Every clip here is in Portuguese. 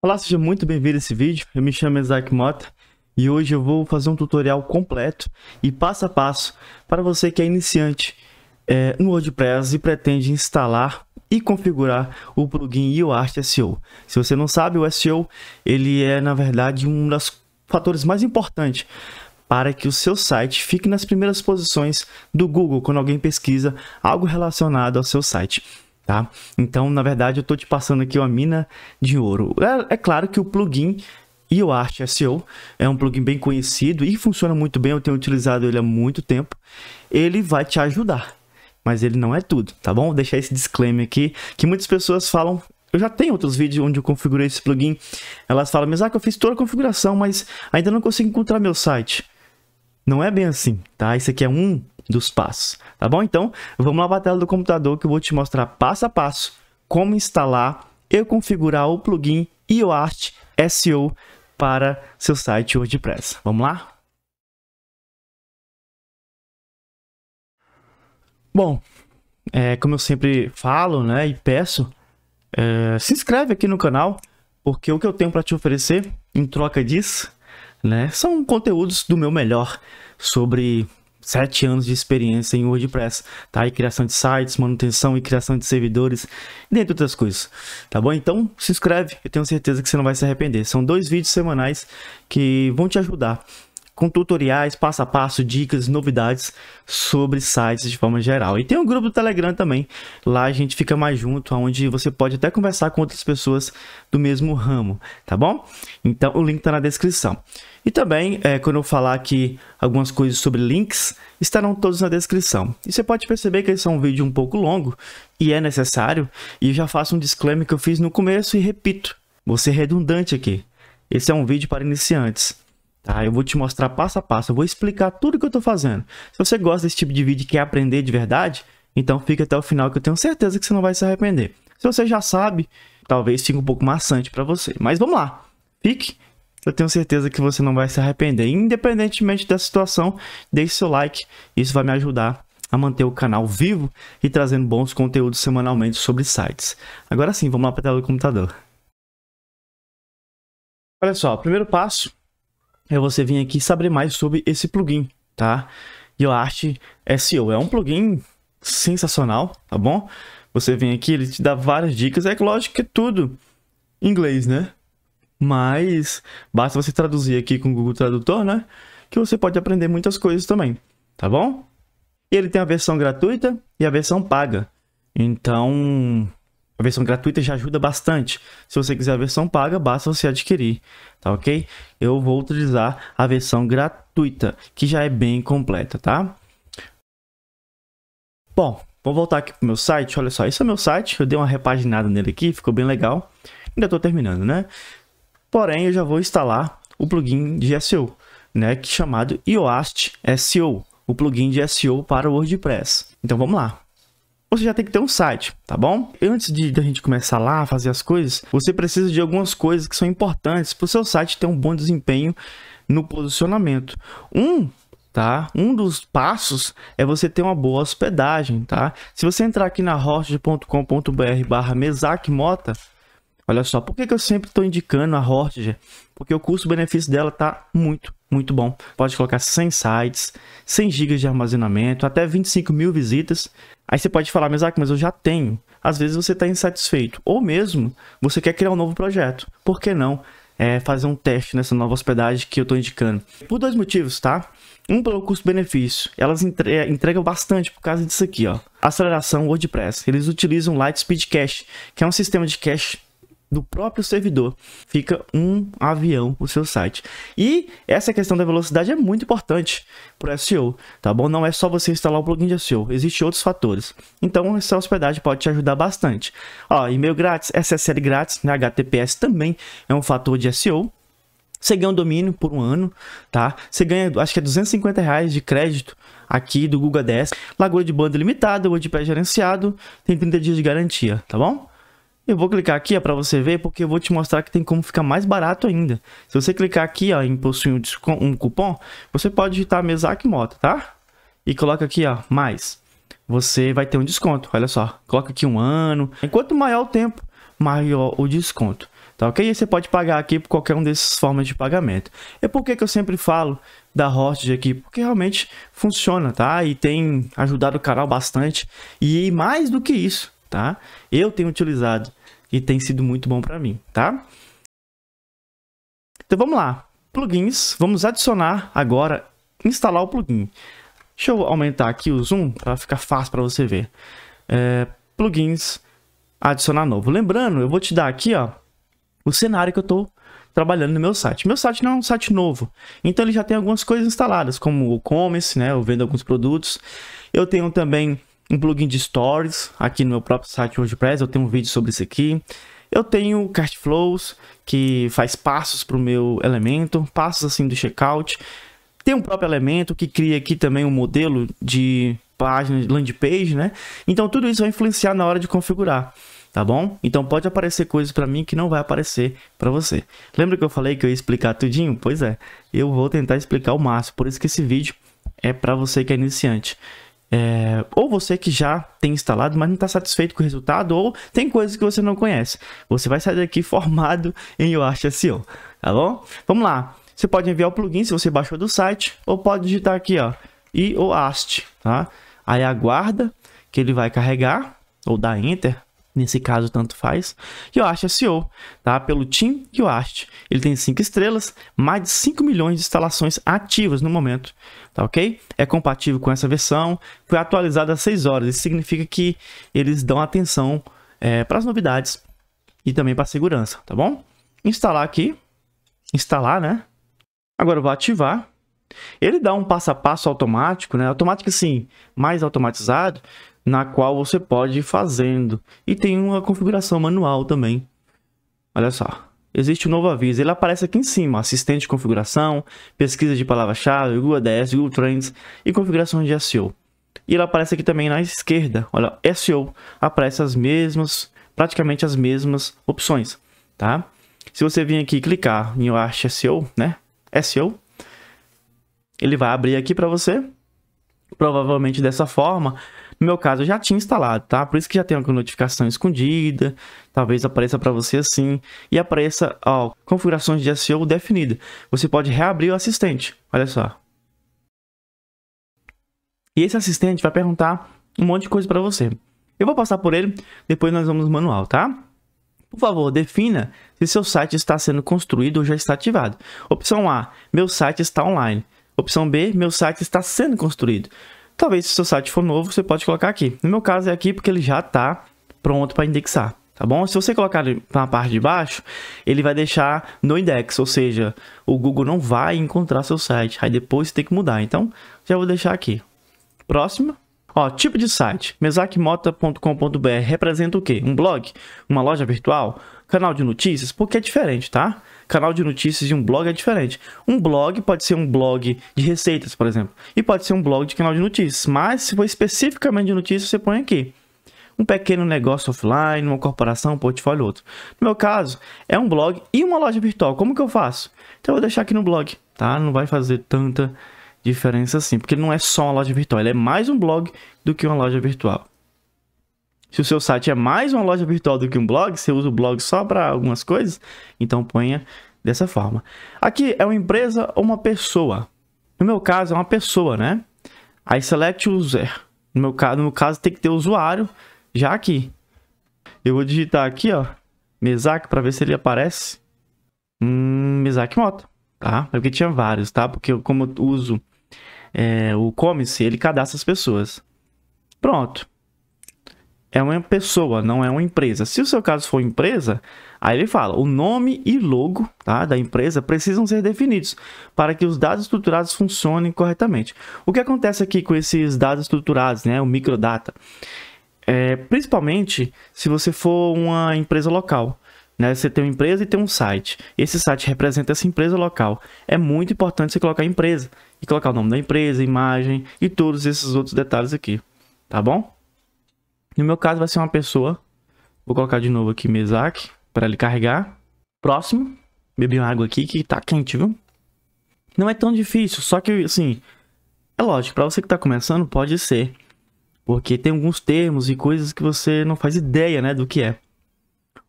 Olá, seja muito bem-vindo a esse vídeo. Eu me chamo Isaac Mota e hoje eu vou fazer um tutorial completo e passo a passo para você que é iniciante é, no WordPress e pretende instalar e configurar o plugin UART SEO. Se você não sabe, o SEO ele é na verdade um dos fatores mais importantes para que o seu site fique nas primeiras posições do Google quando alguém pesquisa algo relacionado ao seu site tá? Então, na verdade, eu estou te passando aqui uma mina de ouro. É, é claro que o plugin IOArt SEO é um plugin bem conhecido e funciona muito bem, eu tenho utilizado ele há muito tempo. Ele vai te ajudar, mas ele não é tudo, tá bom? Vou deixar esse disclaimer aqui, que muitas pessoas falam, eu já tenho outros vídeos onde eu configurei esse plugin. Elas falam, mas ah, que eu fiz toda a configuração, mas ainda não consigo encontrar meu site. Não é bem assim, tá? Esse aqui é um dos passos, tá bom? Então, vamos lá para a tela do computador que eu vou te mostrar passo a passo como instalar e configurar o plugin IOArt SEO para seu site WordPress. Vamos lá? Bom, é, como eu sempre falo né, e peço, é, se inscreve aqui no canal, porque o que eu tenho para te oferecer em troca disso né, são conteúdos do meu melhor sobre sete anos de experiência em WordPress, tá? E criação de sites, manutenção e criação de servidores, dentre outras coisas, tá bom? Então, se inscreve, eu tenho certeza que você não vai se arrepender. São dois vídeos semanais que vão te ajudar com tutoriais, passo a passo, dicas, novidades sobre sites de forma geral. E tem um grupo do Telegram também. Lá a gente fica mais junto, onde você pode até conversar com outras pessoas do mesmo ramo, tá bom? Então o link está na descrição. E também, é, quando eu falar aqui algumas coisas sobre links, estarão todos na descrição. E você pode perceber que esse é um vídeo um pouco longo e é necessário. E eu já faço um disclaimer que eu fiz no começo e repito, vou ser redundante aqui. Esse é um vídeo para iniciantes. Tá, eu vou te mostrar passo a passo, eu vou explicar tudo que eu estou fazendo. Se você gosta desse tipo de vídeo e quer aprender de verdade, então fica até o final que eu tenho certeza que você não vai se arrepender. Se você já sabe, talvez fique um pouco maçante para você. Mas vamos lá, fique. Eu tenho certeza que você não vai se arrepender. Independentemente da situação, deixe seu like. Isso vai me ajudar a manter o canal vivo e trazendo bons conteúdos semanalmente sobre sites. Agora sim, vamos lá para a tela do computador. Olha só, primeiro passo é você vir aqui saber mais sobre esse plugin, tá? Yoast SEO. É um plugin sensacional, tá bom? Você vem aqui, ele te dá várias dicas. É lógico que é tudo em inglês, né? Mas basta você traduzir aqui com o Google Tradutor, né? Que você pode aprender muitas coisas também, tá bom? Ele tem a versão gratuita e a versão paga. Então, a versão gratuita já ajuda bastante. Se você quiser a versão paga, basta você adquirir, tá ok? Eu vou utilizar a versão gratuita, que já é bem completa, tá? Bom, vou voltar aqui pro meu site. Olha só, esse é meu site. Eu dei uma repaginada nele aqui, ficou bem legal. Ainda estou terminando, né? Porém, eu já vou instalar o plugin de SEO, né? Que é chamado Yoast SEO, o plugin de SEO para o WordPress. Então, vamos lá você já tem que ter um site, tá bom? Antes de, a gente começar lá, a fazer as coisas, você precisa de algumas coisas que são importantes para o seu site ter um bom desempenho no posicionamento. Um Tá? Um dos passos é você ter uma boa hospedagem, tá? Se você entrar aqui na hostg.com.br barra olha só, por que, que eu sempre estou indicando a Hortiger? Porque o custo-benefício dela tá muito muito bom. Pode colocar 100 sites, 100 GB de armazenamento, até 25 mil visitas. Aí você pode falar, mas, ah, mas eu já tenho. Às vezes você está insatisfeito, ou mesmo você quer criar um novo projeto. Por que não é, fazer um teste nessa nova hospedagem que eu estou indicando? Por dois motivos, tá? Um pelo custo-benefício, elas entre é, entregam bastante por causa disso aqui, ó. Aceleração WordPress. Eles utilizam Lightspeed Cache, que é um sistema de cache do próprio servidor fica um avião o seu site. E essa questão da velocidade é muito importante para o SEO, tá bom? Não é só você instalar o plugin de SEO, existem outros fatores. Então, essa hospedagem pode te ajudar bastante. Ó, e-mail grátis, SSL grátis, né? HTTPS também é um fator de SEO. Você ganha um domínio por um ano, tá? Você ganha, acho que é 250 reais de crédito aqui do Google Ads. Lagoa de banda limitada, WordPress gerenciado, tem 30 dias de garantia, tá bom? Eu vou clicar aqui ó para você ver, porque eu vou te mostrar que tem como ficar mais barato ainda. Se você clicar aqui ó, em possuir um, um cupom, você pode digitar Mesac Moto, tá? E coloca aqui ó, mais. Você vai ter um desconto, olha só. Coloca aqui um ano. Enquanto maior o tempo, maior o desconto. Tá ok? E você pode pagar aqui por qualquer um desses formas de pagamento. É por que eu sempre falo da Hostage aqui, porque realmente funciona, tá? E tem ajudado o canal bastante. E mais do que isso, tá? Eu tenho utilizado e tem sido muito bom para mim, tá? Então vamos lá, plugins, vamos adicionar agora, instalar o plugin. Deixa eu aumentar aqui o zoom para ficar fácil para você ver. É, plugins, adicionar novo. Lembrando, eu vou te dar aqui ó, o cenário que eu estou trabalhando no meu site. Meu site não é um site novo, então ele já tem algumas coisas instaladas, como o e-commerce, né, eu vendo alguns produtos. Eu tenho também um plugin de Stories aqui no meu próprio site WordPress. Eu tenho um vídeo sobre isso aqui. Eu tenho cart Flows, que faz passos para o meu elemento, passos assim do checkout. Tem um próprio elemento que cria aqui também um modelo de página, de landing page, né? Então tudo isso vai influenciar na hora de configurar, tá bom? Então pode aparecer coisas para mim que não vai aparecer para você. Lembra que eu falei que eu ia explicar tudinho? Pois é, eu vou tentar explicar o máximo. Por isso que esse vídeo é para você que é iniciante. É, ou você que já tem instalado, mas não está satisfeito com o resultado, ou tem coisas que você não conhece. Você vai sair daqui formado em Yoast SEO, tá bom? Vamos lá. Você pode enviar o plugin se você baixou do site, ou pode digitar aqui, ó, Yoast, tá? Aí aguarda que ele vai carregar, ou dá Enter, Nesse caso, tanto faz. Yoast SEO, é tá? Pelo Team Yoast. Ele tem 5 estrelas, mais de 5 milhões de instalações ativas no momento, tá ok? É compatível com essa versão, foi atualizada às 6 horas. Isso significa que eles dão atenção é, para as novidades e também para a segurança, tá bom? Instalar aqui, instalar, né? Agora eu vou ativar. Ele dá um passo a passo automático, né? Automático assim, mais automatizado, na qual você pode ir fazendo. E tem uma configuração manual também. Olha só. Existe um novo aviso, ele aparece aqui em cima, assistente de configuração, pesquisa de palavra-chave, Google ADS, Google Trends e configuração de SEO. E ele aparece aqui também na esquerda, olha, SEO, aparece as mesmas, praticamente as mesmas opções, tá? Se você vir aqui clicar em eu acho SEO, né? SEO, ele vai abrir aqui para você, provavelmente dessa forma, no meu caso, eu já tinha instalado, tá? Por isso que já tem uma notificação escondida, talvez apareça para você assim, e apareça, ó, configurações de SEO definida. Você pode reabrir o assistente, olha só. E esse assistente vai perguntar um monte de coisa para você. Eu vou passar por ele, depois nós vamos no manual, tá? Por favor, defina se seu site está sendo construído ou já está ativado. Opção A: Meu site está online. Opção B: Meu site está sendo construído. Talvez se o seu site for novo, você pode colocar aqui. No meu caso é aqui porque ele já está pronto para indexar, tá bom? Se você colocar na parte de baixo, ele vai deixar no index, ou seja, o Google não vai encontrar seu site. Aí depois você tem que mudar, então já vou deixar aqui. Próxima. Ó, tipo de site. mesakmota.com.br representa o quê? Um blog? Uma loja virtual? Canal de notícias? Porque é diferente, tá? canal de notícias e um blog é diferente. Um blog pode ser um blog de receitas, por exemplo, e pode ser um blog de canal de notícias, mas se for especificamente de notícias, você põe aqui. Um pequeno negócio offline, uma corporação, um portfólio, outro. No meu caso, é um blog e uma loja virtual. Como que eu faço? Então, eu vou deixar aqui no blog, tá? Não vai fazer tanta diferença assim, porque não é só uma loja virtual, ele é mais um blog do que uma loja virtual. Se o seu site é mais uma loja virtual do que um blog, você usa o blog só para algumas coisas, então ponha dessa forma. Aqui é uma empresa ou uma pessoa. No meu caso é uma pessoa, né? Aí select user. No meu caso, no meu caso tem que ter usuário já aqui. Eu vou digitar aqui, ó, Mesac para ver se ele aparece. Hum, Mesac Moto, tá? É porque tinha vários, tá? Porque eu, como eu uso é, o Commerce ele cadastra as pessoas. Pronto é uma pessoa, não é uma empresa. Se o seu caso for empresa, aí ele fala: o nome e logo tá, da empresa precisam ser definidos para que os dados estruturados funcionem corretamente. O que acontece aqui com esses dados estruturados, né, o microdata? É, principalmente se você for uma empresa local. Né? Você tem uma empresa e tem um site. Esse site representa essa empresa local. É muito importante você colocar a empresa e colocar o nome da empresa, imagem e todos esses outros detalhes aqui. Tá bom? No meu caso, vai ser uma pessoa. Vou colocar de novo aqui Mesak para ele carregar. Próximo. Bebi uma água aqui que tá quente, viu? Não é tão difícil, só que, assim... É lógico, para você que tá começando, pode ser. Porque tem alguns termos e coisas que você não faz ideia, né, do que é.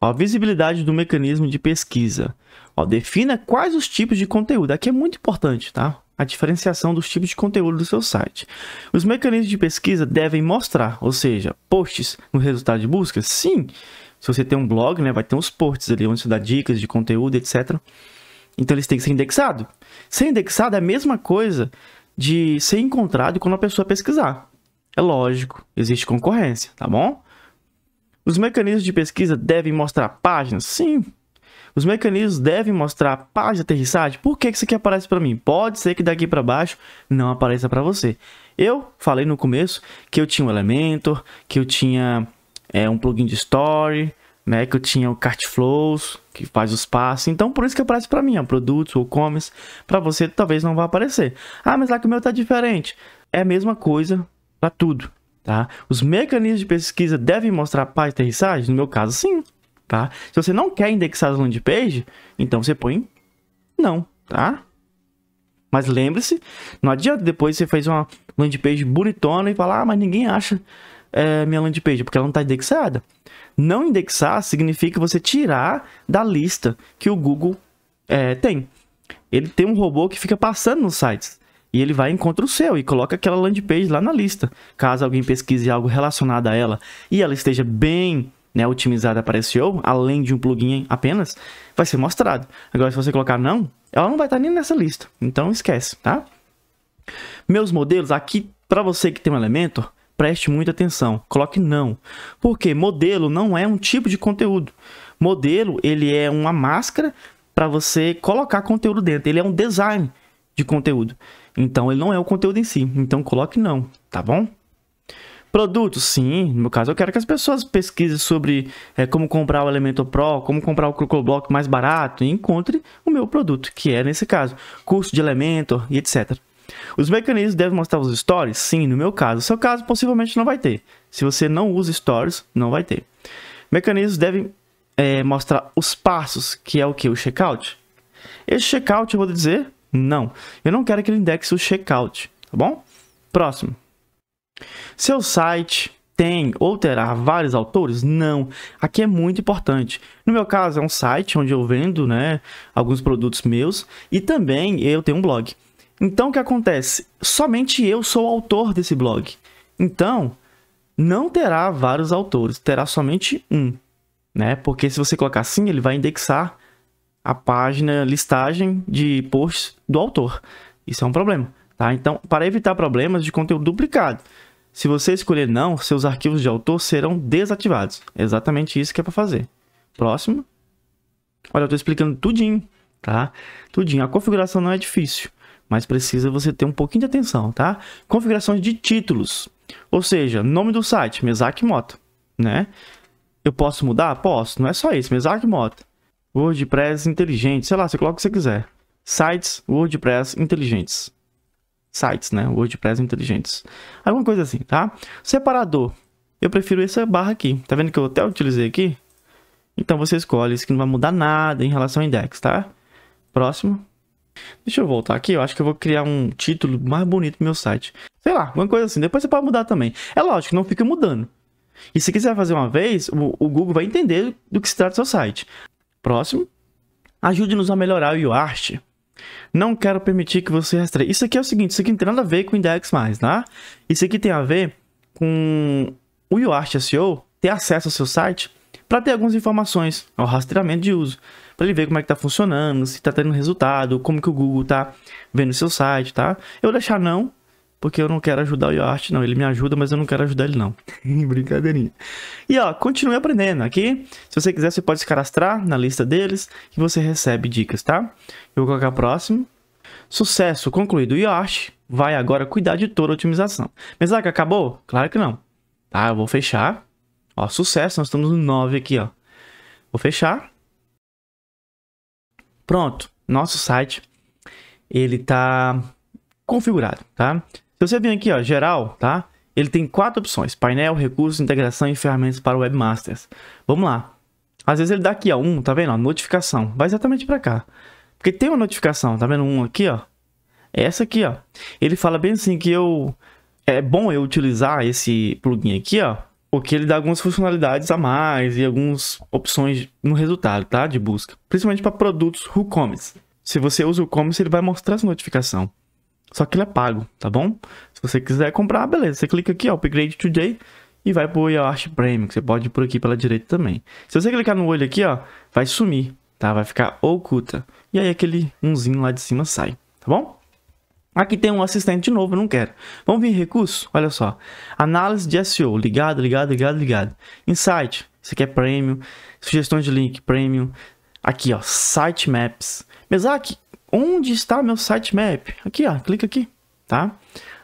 Ó, visibilidade do mecanismo de pesquisa. Ó, defina quais os tipos de conteúdo. Aqui é muito importante, tá? a diferenciação dos tipos de conteúdo do seu site. Os mecanismos de pesquisa devem mostrar, ou seja, posts no resultado de busca? Sim! Se você tem um blog, né, vai ter uns posts ali onde você dá dicas de conteúdo, etc. Então eles têm que ser indexados. Ser indexado é a mesma coisa de ser encontrado quando a pessoa pesquisar. É lógico, existe concorrência, tá bom? Os mecanismos de pesquisa devem mostrar páginas? Sim, os mecanismos devem mostrar a paz de aterrissagem. Por que isso aqui aparece para mim? Pode ser que daqui para baixo não apareça para você. Eu falei no começo que eu tinha um Elementor, que eu tinha é, um plugin de Story, né, que eu tinha o Cart Flows, que faz os passos. Então, por isso que aparece para mim, é produtos ou commerce, Para você, talvez não vá aparecer. Ah, mas lá que o meu está diferente. É a mesma coisa para tudo, tá? Os mecanismos de pesquisa devem mostrar paz de aterrissagem? No meu caso, sim tá? Se você não quer indexar as landing page, então você põe não, tá? Mas lembre-se, não adianta depois você fez uma landing page bonitona e falar, ah, mas ninguém acha é, minha landing page, porque ela não está indexada. Não indexar significa você tirar da lista que o Google é, tem. Ele tem um robô que fica passando nos sites. E ele vai e encontra o seu e coloca aquela landing page lá na lista. Caso alguém pesquise algo relacionado a ela e ela esteja bem né, otimizada para SEO, além de um plugin apenas, vai ser mostrado. Agora, se você colocar não, ela não vai estar nem nessa lista. Então, esquece, tá? Meus modelos, aqui, para você que tem um elemento, preste muita atenção. Coloque não. Porque modelo não é um tipo de conteúdo. Modelo, ele é uma máscara para você colocar conteúdo dentro. Ele é um design de conteúdo. Então, ele não é o conteúdo em si. Então, coloque não, tá bom? Produtos, sim. No meu caso, eu quero que as pessoas pesquisem sobre é, como comprar o Elementor Pro, como comprar o CircleBlock mais barato e encontrem o meu produto, que é, nesse caso, curso de Elementor e etc. Os mecanismos devem mostrar os stories? Sim, no meu caso. No seu caso, possivelmente não vai ter. Se você não usa stories, não vai ter. Mecanismos devem é, mostrar os passos, que é o que? O checkout. Esse checkout, eu vou dizer, não. Eu não quero que ele indexe o checkout, tá bom? Próximo. Seu site tem ou terá vários autores? Não. Aqui é muito importante. No meu caso, é um site onde eu vendo né, alguns produtos meus e também eu tenho um blog. Então, o que acontece? Somente eu sou autor desse blog. Então, não terá vários autores, terá somente um. Né? Porque se você colocar assim, ele vai indexar a página, listagem de posts do autor. Isso é um problema. Tá? Então, para evitar problemas de conteúdo duplicado, se você escolher não, seus arquivos de autor serão desativados. É exatamente isso que é para fazer. Próximo. Olha, eu estou explicando tudinho, tá? Tudinho. A configuração não é difícil, mas precisa você ter um pouquinho de atenção, tá? Configurações de títulos. Ou seja, nome do site, Mesac Moto, né? Eu posso mudar? Posso. Não é só isso, Mesac Moto. WordPress inteligente, sei lá, você coloca o que você quiser. Sites WordPress inteligentes sites, né? WordPress inteligentes. Alguma coisa assim, tá? Separador. Eu prefiro essa barra aqui. Tá vendo que eu até utilizei aqui? Então você escolhe, isso que não vai mudar nada em relação ao index, tá? Próximo. Deixa eu voltar aqui, eu acho que eu vou criar um título mais bonito pro meu site. Sei lá, alguma coisa assim. Depois você pode mudar também. É lógico, não fica mudando. E se quiser fazer uma vez, o, o Google vai entender do que se trata o seu site. Próximo. Ajude-nos a melhorar o UART. Não quero permitir que você rastreie. Isso aqui é o seguinte, isso aqui não tem nada a ver com o index mais, né? Isso aqui tem a ver com o UART SEO ter acesso ao seu site para ter algumas informações, o rastreamento de uso, para ele ver como é que está funcionando, se está tendo resultado, como que o Google está vendo o seu site, tá? Eu vou deixar não, porque eu não quero ajudar o Yoast, não. Ele me ajuda, mas eu não quero ajudar ele, não. Brincadeirinha. E ó, continue aprendendo aqui. Se você quiser, você pode se cadastrar na lista deles e você recebe dicas, tá? Eu vou colocar próximo. Sucesso concluído. Yoast vai agora cuidar de toda a otimização. que acabou? Claro que não. Tá, eu vou fechar. Ó, sucesso, nós estamos no 9 aqui, ó. Vou fechar. Pronto, nosso site, ele tá configurado, tá? Se você vir aqui, ó, geral, tá? Ele tem quatro opções: painel, recursos, integração e ferramentas para webmasters. Vamos lá. Às vezes ele dá aqui, ó, um, tá vendo? Ó, notificação. Vai exatamente para cá. Porque tem uma notificação, tá vendo? Um aqui, ó. Essa aqui, ó. Ele fala bem assim que eu é bom eu utilizar esse plugin aqui, ó, porque ele dá algumas funcionalidades a mais e algumas opções no resultado, tá? De busca, principalmente para produtos WooCommerce. Se você usa o WooCommerce, ele vai mostrar essa notificação. Só que ele é pago, tá bom? Se você quiser comprar, beleza. Você clica aqui, ó, Upgrade Today e vai pro Yoashi Premium, que você pode ir por aqui pela direita também. Se você clicar no olho aqui, ó, vai sumir, tá? Vai ficar oculta. E aí aquele umzinho lá de cima sai, tá bom? Aqui tem um assistente de novo, eu não quero. Vamos vir em recurso? Olha só. Análise de SEO, ligado, ligado, ligado, ligado. Insight, Você quer é premium. Sugestões de link, premium. Aqui, ó, sitemaps. Mesac, Onde está meu sitemap? Aqui, ó, clica aqui, tá?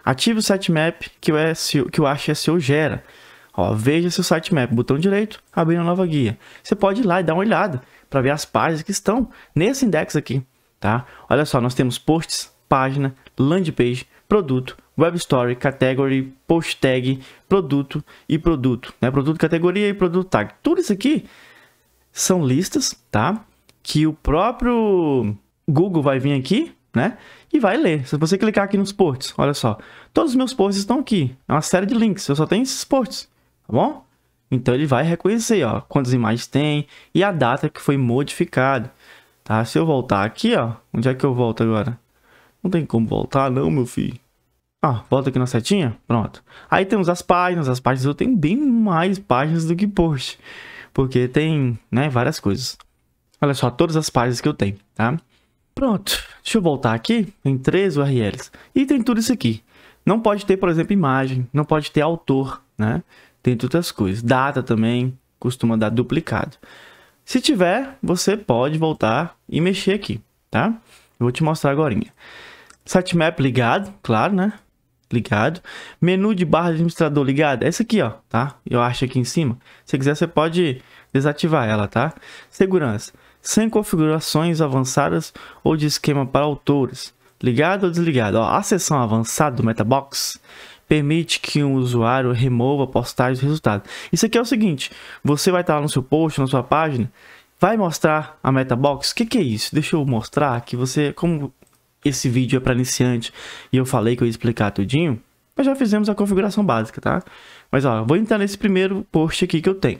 Ative o sitemap que o, é SEO, que o Ash SEO gera. Ó, veja seu sitemap, botão direito, abrir uma nova guia. Você pode ir lá e dar uma olhada para ver as páginas que estão nesse index aqui, tá? Olha só, nós temos posts, página, landing page, produto, web story, category, post tag, produto e produto, né? Produto, categoria e produto tag. Tudo isso aqui são listas, tá? Que o próprio Google vai vir aqui, né? E vai ler. Se você clicar aqui nos ports, olha só. Todos os meus ports estão aqui. É uma série de links. Eu só tenho esses ports, tá bom? Então ele vai reconhecer, ó, quantas imagens tem e a data que foi modificada, tá? Se eu voltar aqui, ó, onde é que eu volto agora? Não tem como voltar não, meu filho. Ó, volta aqui na setinha, pronto. Aí temos as páginas, as páginas eu tenho bem mais páginas do que post, porque tem, né, várias coisas. Olha só, todas as páginas que eu tenho, tá? Pronto, deixa eu voltar aqui tem três URLs. E tem tudo isso aqui. Não pode ter, por exemplo, imagem, não pode ter autor, né? Tem outras coisas. Data também costuma dar duplicado. Se tiver, você pode voltar e mexer aqui, tá? vou te mostrar agora. Sitemap ligado, claro, né? Ligado. Menu de barra de administrador ligado. É esse aqui, ó, tá? Eu acho aqui em cima. Se quiser, você pode desativar ela, tá? Segurança sem configurações avançadas ou de esquema para autores, ligado ou desligado. Ó, a seção avançada do Metabox permite que um usuário remova postagens do resultado. Isso aqui é o seguinte, você vai estar no seu post, na sua página, vai mostrar a Metabox. O que, que é isso? Deixa eu mostrar que você, como esse vídeo é para iniciante e eu falei que eu ia explicar tudinho, nós já fizemos a configuração básica, tá? Mas ó, vou entrar nesse primeiro post aqui que eu tenho.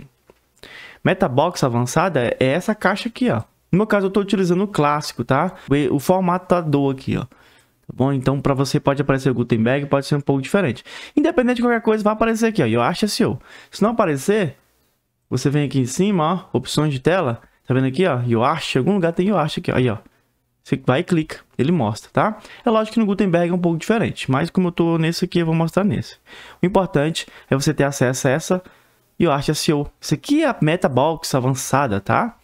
Metabox avançada é essa caixa aqui, ó. No meu caso, eu estou utilizando o clássico, tá? O formato tá do aqui, ó. Tá bom? Então, para você pode aparecer o Gutenberg, pode ser um pouco diferente. Independente de qualquer coisa, vai aparecer aqui, ó. Eu acho SEO. Se não aparecer, você vem aqui em cima, ó, opções de tela. Tá vendo aqui, ó? Eu acho, algum lugar tem eu acho aqui, ó. Aí, ó. Você vai e clica, ele mostra, tá? É lógico que no Gutenberg é um pouco diferente, mas como eu tô nesse aqui, eu vou mostrar nesse. O importante é você ter acesso a essa e Arch SEO. Assim, isso aqui é a meta box avançada, tá?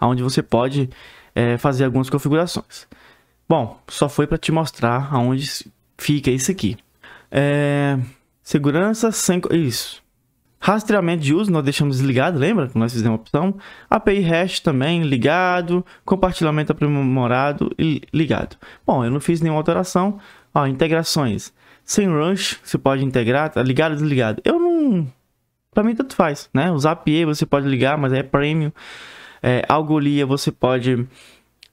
Onde você pode é, fazer algumas configurações. Bom, só foi para te mostrar aonde fica isso aqui. É... Segurança sem... Isso. Rastreamento de uso, nós deixamos desligado, lembra? que Nós fizemos a opção. API hash também, ligado. Compartilhamento aprimorado, ligado. Bom, eu não fiz nenhuma alteração. Ó, integrações. Sem rush, você pode integrar, tá ligado, desligado. Eu não para mim tanto faz, né? O Zapier você pode ligar, mas é premium. É, Algolia você pode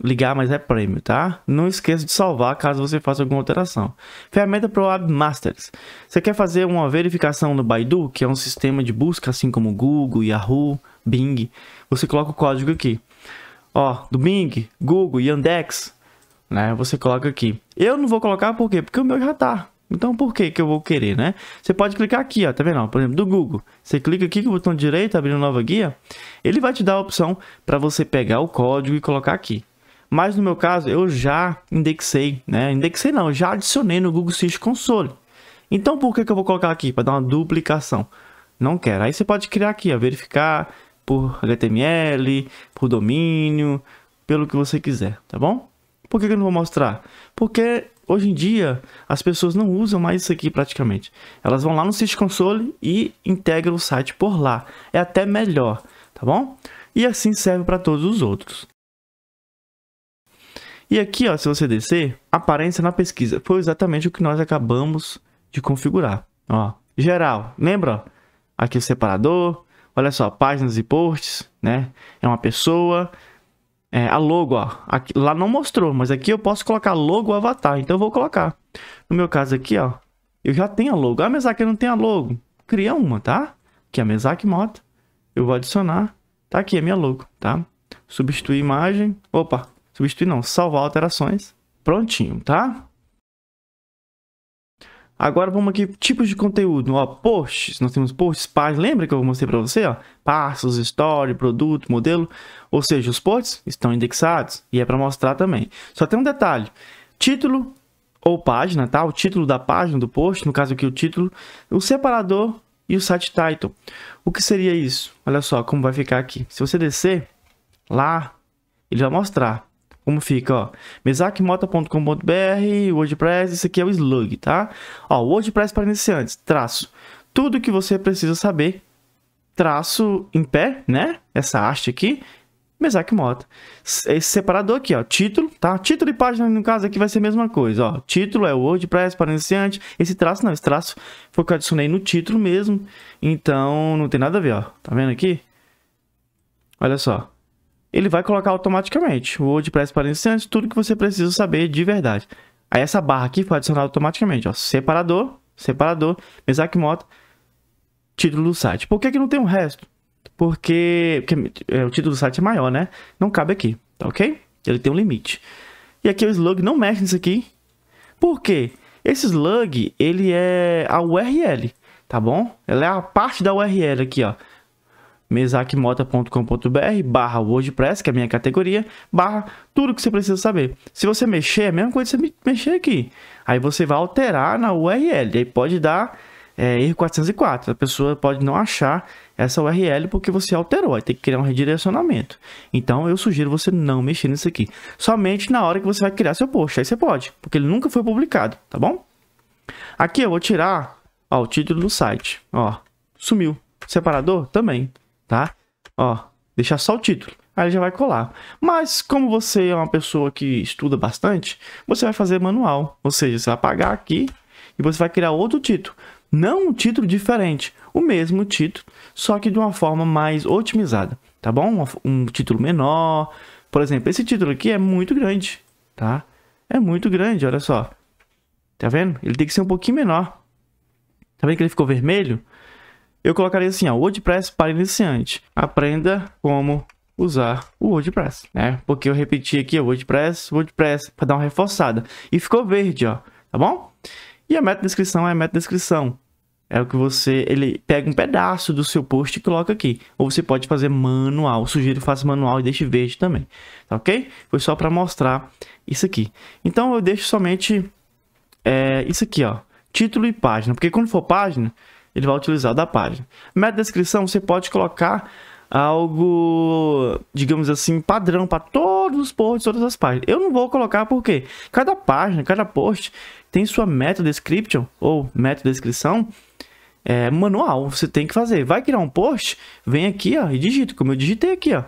ligar, mas é prêmio, tá? Não esqueça de salvar caso você faça alguma alteração. Ferramenta para o Webmasters. Você quer fazer uma verificação no Baidu, que é um sistema de busca, assim como Google, Yahoo, Bing. Você coloca o código aqui. Ó, do Bing, Google, Yandex, né? Você coloca aqui. Eu não vou colocar por quê? Porque o meu já tá. Então por que que eu vou querer, né? Você pode clicar aqui, ó, tá vendo? Por exemplo, do Google. Você clica aqui com o botão direito, abrindo nova guia, ele vai te dar a opção para você pegar o código e colocar aqui. Mas no meu caso, eu já indexei, né? Indexei não, já adicionei no Google Search Console. Então por que que eu vou colocar aqui para dar uma duplicação? Não quero. Aí você pode criar aqui, ó, verificar por HTML, por domínio, pelo que você quiser, tá bom? Por que, que eu não vou mostrar? Porque Hoje em dia, as pessoas não usam mais isso aqui praticamente. Elas vão lá no Sys Console e integram o site por lá. É até melhor, tá bom? E assim serve para todos os outros. E aqui, ó, se você descer, aparência na pesquisa. Foi exatamente o que nós acabamos de configurar. Ó, geral, lembra? Aqui é o separador, olha só, páginas e posts, né? É uma pessoa, é, a logo, ó. Aqui, lá não mostrou, mas aqui eu posso colocar logo avatar, então eu vou colocar. No meu caso aqui, ó, eu já tenho a logo. a ah, Mesac não tem a logo. Cria uma, tá? Que é a Mesac Moto. Eu vou adicionar. Tá aqui a minha logo, tá? Substituir imagem. Opa, substituir não, salvar alterações. Prontinho, tá? Agora vamos aqui, tipos de conteúdo, ó, posts, nós temos posts, páginas, lembra que eu mostrei para você, ó, passos, story, produto, modelo, ou seja, os posts estão indexados e é para mostrar também. Só tem um detalhe, título ou página, tá, o título da página do post, no caso aqui o título, o separador e o site title. O que seria isso? Olha só como vai ficar aqui, se você descer lá, ele vai mostrar, como fica, ó. mesacmota.com.br, WordPress, esse aqui é o slug, tá? Ó, WordPress para iniciantes, traço. Tudo que você precisa saber, traço em pé, né? Essa haste aqui, Mesac Mota. Esse separador aqui, ó, título, tá? Título e página, no caso aqui, vai ser a mesma coisa, ó. Título é o WordPress para iniciante. Esse traço não, esse traço foi que eu adicionei no título mesmo. Então, não tem nada a ver, ó. Tá vendo aqui? Olha só ele vai colocar automaticamente o WordPress para iniciantes, tudo que você precisa saber de verdade. Aí essa barra aqui foi adicionada automaticamente, ó, separador, separador, Mesac Moto, título do site. Por que, que não tem o resto? Porque, porque é, o título do site é maior, né? Não cabe aqui, tá ok? Ele tem um limite. E aqui o slug não mexe nisso aqui. Por quê? Esse slug, ele é a URL, tá bom? Ela é a parte da URL aqui, ó mesacmota.com.br barra WordPress, que é a minha categoria, barra tudo que você precisa saber. Se você mexer, é a mesma coisa que você mexer aqui. Aí você vai alterar na URL, aí pode dar é, erro 404. A pessoa pode não achar essa URL porque você alterou, aí tem que criar um redirecionamento. Então eu sugiro você não mexer nisso aqui. Somente na hora que você vai criar seu post, aí você pode, porque ele nunca foi publicado, tá bom? Aqui eu vou tirar ó, o título do site, ó, sumiu. Separador? Também tá? Ó, deixar só o título. Aí já vai colar. Mas como você é uma pessoa que estuda bastante, você vai fazer manual. Ou seja, você vai apagar aqui e você vai criar outro título. Não um título diferente, o mesmo título, só que de uma forma mais otimizada, tá bom? Um, um título menor, por exemplo, esse título aqui é muito grande, tá? É muito grande, olha só. Tá vendo? Ele tem que ser um pouquinho menor. Tá vendo que ele ficou vermelho? eu colocaria assim, ó, WordPress para iniciante. Aprenda como usar o WordPress, né? Porque eu repeti aqui, ó, WordPress, WordPress, para dar uma reforçada. E ficou verde, ó, tá bom? E a meta descrição é a meta descrição. É o que você, ele pega um pedaço do seu post e coloca aqui. Ou você pode fazer manual. Sugiro que faça manual e deixe verde também. Tá ok? Foi só para mostrar isso aqui. Então eu deixo somente é, isso aqui, ó. Título e página. Porque quando for página, ele vai utilizar da página. Meta descrição, você pode colocar algo, digamos assim, padrão para todos os posts, todas as páginas. Eu não vou colocar porque cada página, cada post tem sua meta description ou meta descrição é, manual. Você tem que fazer. Vai criar um post, vem aqui, ó, e digita como eu digitei aqui, ó,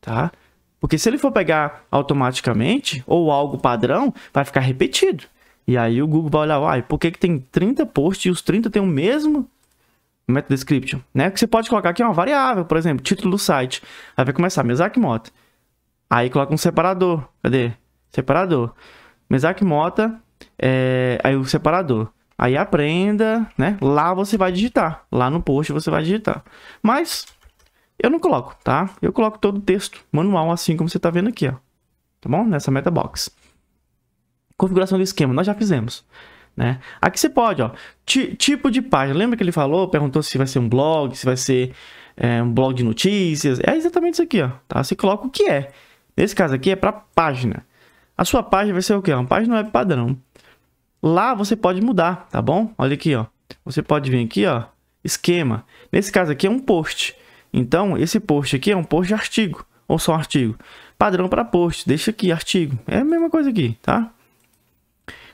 tá? Porque se ele for pegar automaticamente ou algo padrão, vai ficar repetido. E aí o Google vai olhar, uai, por que, que tem 30 posts e os 30 têm o mesmo Meta description, né? Que você pode colocar aqui uma variável, por exemplo, título do site. Aí vai começar Mesac Mota. Aí coloca um separador. Cadê? Separador. Mesac Mota, é... aí o separador. Aí aprenda, né? Lá você vai digitar. Lá no post você vai digitar. Mas eu não coloco, tá? Eu coloco todo o texto manual, assim como você tá vendo aqui, ó. Tá bom? Nessa meta box. Configuração do esquema, nós já fizemos. Né? Aqui você pode, ó, tipo de página. Lembra que ele falou, perguntou se vai ser um blog, se vai ser é, um blog de notícias? É exatamente isso aqui, ó, tá? Você coloca o que é. Nesse caso aqui é para página. A sua página vai ser o que? Uma página web padrão. Lá você pode mudar, tá bom? Olha aqui, ó. Você pode vir aqui, ó, esquema. Nesse caso aqui é um post. Então, esse post aqui é um post de artigo, ou só um artigo. Padrão para post, deixa aqui artigo. É a mesma coisa aqui, tá?